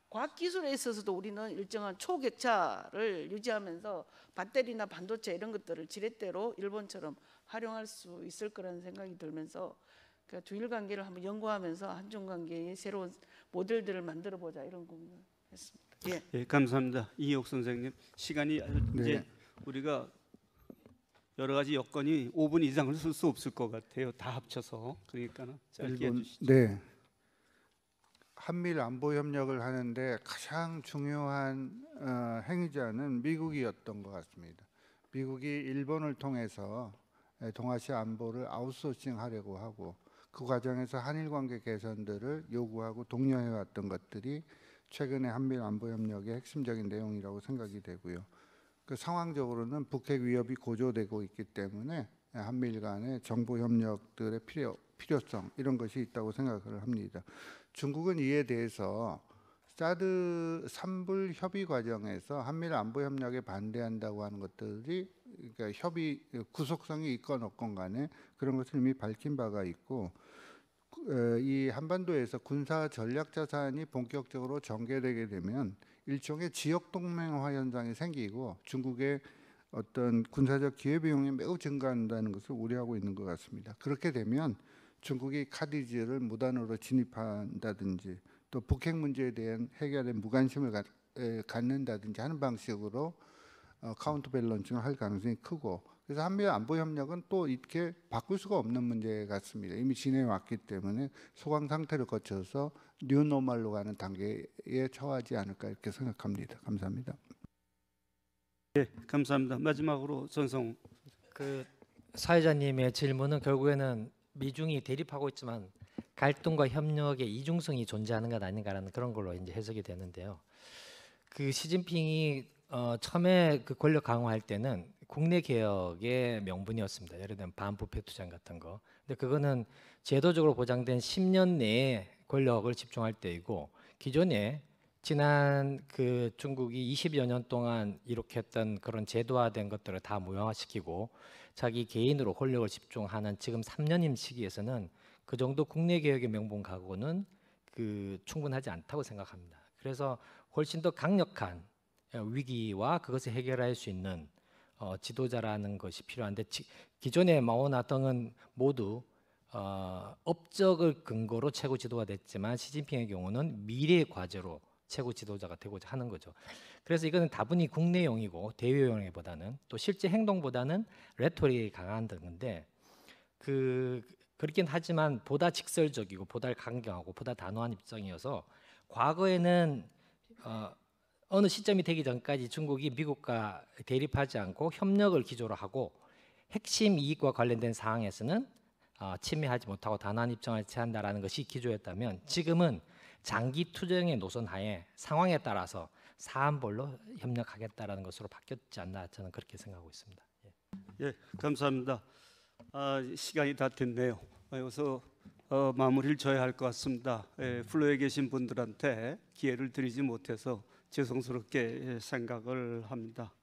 과학기술에 있어서도 우리는 일정한 초격차를 유지하면서 배터리나 반도체 이런 것들을 지렛대로 일본처럼 활용할 수 있을 거라는 생각이 들면서 그러니까 주일 관계를 한번 연구하면서 한중 관계의 새로운 모델들을 만들어 보자 이런 고민을 했습니다. 예. 예 감사합니다. 이옥 선생님. 시간이 네. 이제 네. 우리가 여러 가지 여건이 5분 이상을 쓸 수 없을 것 같아요. 다 합쳐서. 그러니까는 짧게 일본, 해 주시죠. 네. 한미일 안보 협력을 하는데 가장 중요한 어, 행위자는 미국이었던 것 같습니다. 미국이 일본을 통해서 예, 동아시아 안보를 아웃소싱하려고 하고 그 과정에서 한일 관계 개선들을 요구하고 독려해 왔던 것들이 최근의 한미일 안보 협력의 핵심적인 내용이라고 생각이 되고요. 그 상황적으로는 북핵 위협이 고조되고 있기 때문에 예, 한미일 간의 정보 협력들의 필요 필요성 이런 것이 있다고 생각을 합니다. 중국은 이에 대해서 사드 삼불 협의 과정에서 한미일 안보 협력에 반대한다고 하는 것들이 그러니까 협의 구속성이 있건 없건 간에 그런 것을 이미 밝힌 바가 있고 그, 이 한반도에서 군사 전략 자산이 본격적으로 전개되게 되면 일종의 지역 동맹화 현상이 생기고 중국의 어떤 군사적 기회 비용이 매우 증가한다는 것을 우려하고 있는 것 같습니다. 그렇게 되면 중국이 카디지를 무단으로 진입한다든지 또 북핵 문제에 대한 해결에 무관심을 가, 에, 갖는다든지 하는 방식으로 어, 카운터 밸런싱을 할 가능성이 크고 그래서 한미 안보 협력은 또 이렇게 바꿀 수가 없는 문제 같습니다. 이미 진행왔기 해 때문에 소강 상태를 거쳐서 뉴노멀로 가는 단계에 처하지 않을까 이렇게 생각합니다. 감사합니다. 네, 감사합니다. 마지막으로 전성 그 사회자님의 질문은 결국에는 미중이 대립하고 있지만 갈등과 협력의 이중성이 존재하는 것 아닌가라는 그런 걸로 이제 해석이 되는데요. 그 시진핑이 어, 처음에 그 권력 강화할 때는 국내 개혁의 명분이었습니다. 예를 들면 반부패 투쟁 같은 거. 근데 그거는 제도적으로 보장된 10년 내에 권력을 집중할 때이고 기존에 지난 그 중국이 20여 년 동안 이렇게 했던 그런 제도화된 것들을 다 무형화시키고 자기 개인으로 권력을 집중하는 지금 3년임 시기에서는 그 정도 국내 개혁의 명분 가고는 그 충분하지 않다고 생각합니다. 그래서 훨씬 더 강력한 어, 위기와 그것을 해결할 수 있는 어, 지도자라는 것이 필요한데 지, 기존의 마오나 등은 모두 어, 업적을 근거로 최고 지도가 됐지만 시진핑의 경우는 미래 과제로 최고 지도자가 되고자 하는 거죠. 그래서 이거는 다분히 국내용이고 대외용보다는 또 실제 행동보다는 레토릭이 강한 건데 그 그렇긴 하지만 보다 직설적이고 보다 강경하고 보다 단호한 입장이어서 과거에는 어, 어느 시점이 되기 전까지 중국이 미국과 대립하지 않고 협력을 기조로 하고 핵심 이익과 관련된 사항에서는 어, 침해하지 못하고 단호한 입장을 취한다라는 것이 기조였다면 지금은 장기 투쟁의 노선 하에 상황에 따라서 사안별로 협력하겠다라는 것으로 바뀌었지 않나 저는 그렇게 생각하고 있습니다. 예, 예 감사합니다. 아, 시간이 다 됐네요. 여기서 어, 마무리를 줘야 할 것 같습니다. 예, 플로에 계신 분들한테 기회를 드리지 못해서 죄송스럽게 예, 생각을 합니다.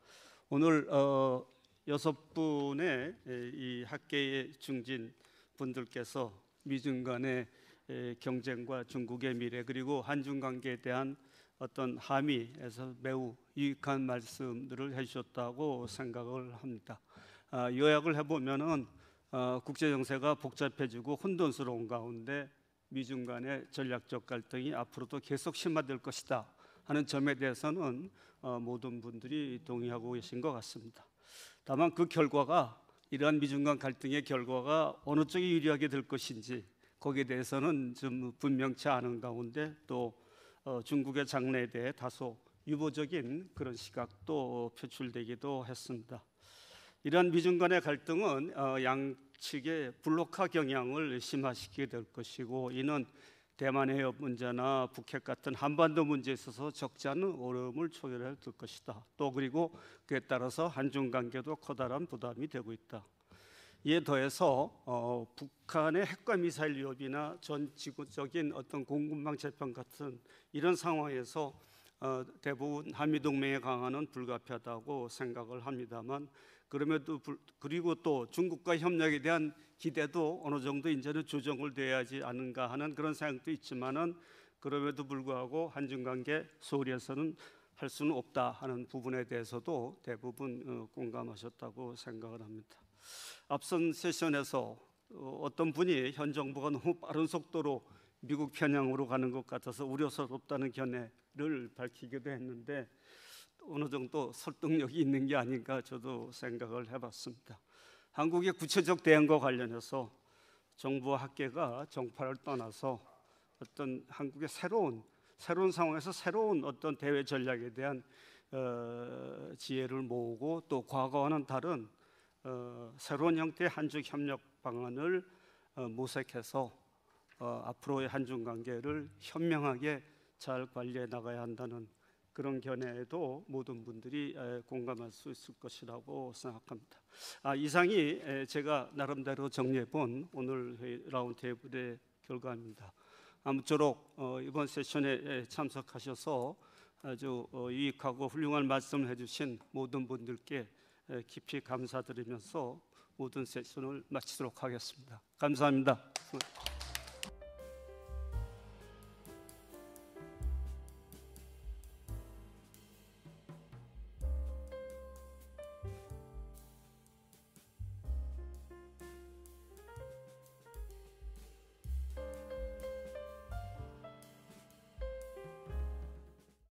오늘 어, 여섯 분의 예, 이 학계의 중진 분들께서 미중 간의 예, 경쟁과 중국의 미래 그리고 한중 관계에 대한 어떤 함의에서 매우 유익한 말씀들을 해주셨다고 생각을 합니다. 아, 요약을 해보면은 어, 국제 정세가 복잡해지고 혼돈스러운 가운데 미중 간의 전략적 갈등이 앞으로도 계속 심화될 것이다 하는 점에 대해서는 어, 모든 분들이 동의하고 계신 것 같습니다. 다만 그 결과가 이러한 미중 간 갈등의 결과가 어느 쪽이 유리하게 될 것인지 거기에 대해서는 좀 분명치 않은 가운데 또 어, 중국의 장래에 대해 다소 유보적인 그런 시각도 표출되기도 했습니다. 이러한 미중 간의 갈등은 어, 양측의 블록화 경향을 심화시키게 될 것이고 이는 대만 해협 문제나 북핵 같은 한반도 문제에 있어서 적지 않은 어려움을 초래할 것이다. 또 그리고 그에 따라서 한중 관계도 커다란 부담이 되고 있다. 이에 더해서 어, 북한의 핵과 미사일 위협이나 전 지구적인 어떤 공군망 재편 같은 이런 상황에서 어, 대부분 한미 동맹의 강화는 불가피하다고 생각을 합니다만 그럼에도 불, 그리고 또 중국과 협력에 대한 기대도 어느 정도 이제는 조정을 돼야지 않은가 하는 그런 생각도 있지만은 그럼에도 불구하고 한중 관계 소홀히해서는 할 수는 없다 하는 부분에 대해서도 대부분 어, 공감하셨다고 생각을 합니다. 앞선 세션에서 어, 어떤 분이 현 정부가 너무 빠른 속도로 미국 편향으로 가는 것 같아서 우려스럽다는 견해를 밝히기도 했는데 어느 정도 설득력이 있는 게 아닌가 저도 생각을 해봤습니다. 한국의 구체적 대응과 관련해서 정부와 학계가 정파를 떠나서 어떤 한국의 새로운 새로운 상황에서 새로운 어떤 대외 전략에 대한 어, 지혜를 모으고 또 과거와는 다른 어, 새로운 형태의 한중 협력 방안을 어, 모색해서 어, 앞으로의 한중 관계를 현명하게 잘 관리해 나가야 한다는 그런 견해에도 모든 분들이 에, 공감할 수 있을 것이라고 생각합니다. 아, 이상이 에, 제가 나름대로 정리해 본 오늘 라운드 테이블의 결과입니다. 아무쪼록 어, 이번 세션에 참석하셔서 아주 어, 유익하고 훌륭한 말씀을 해주신 모든 분들께 깊이 감사드리면서 모든 세션을 마치도록 하겠습니다. 감사합니다.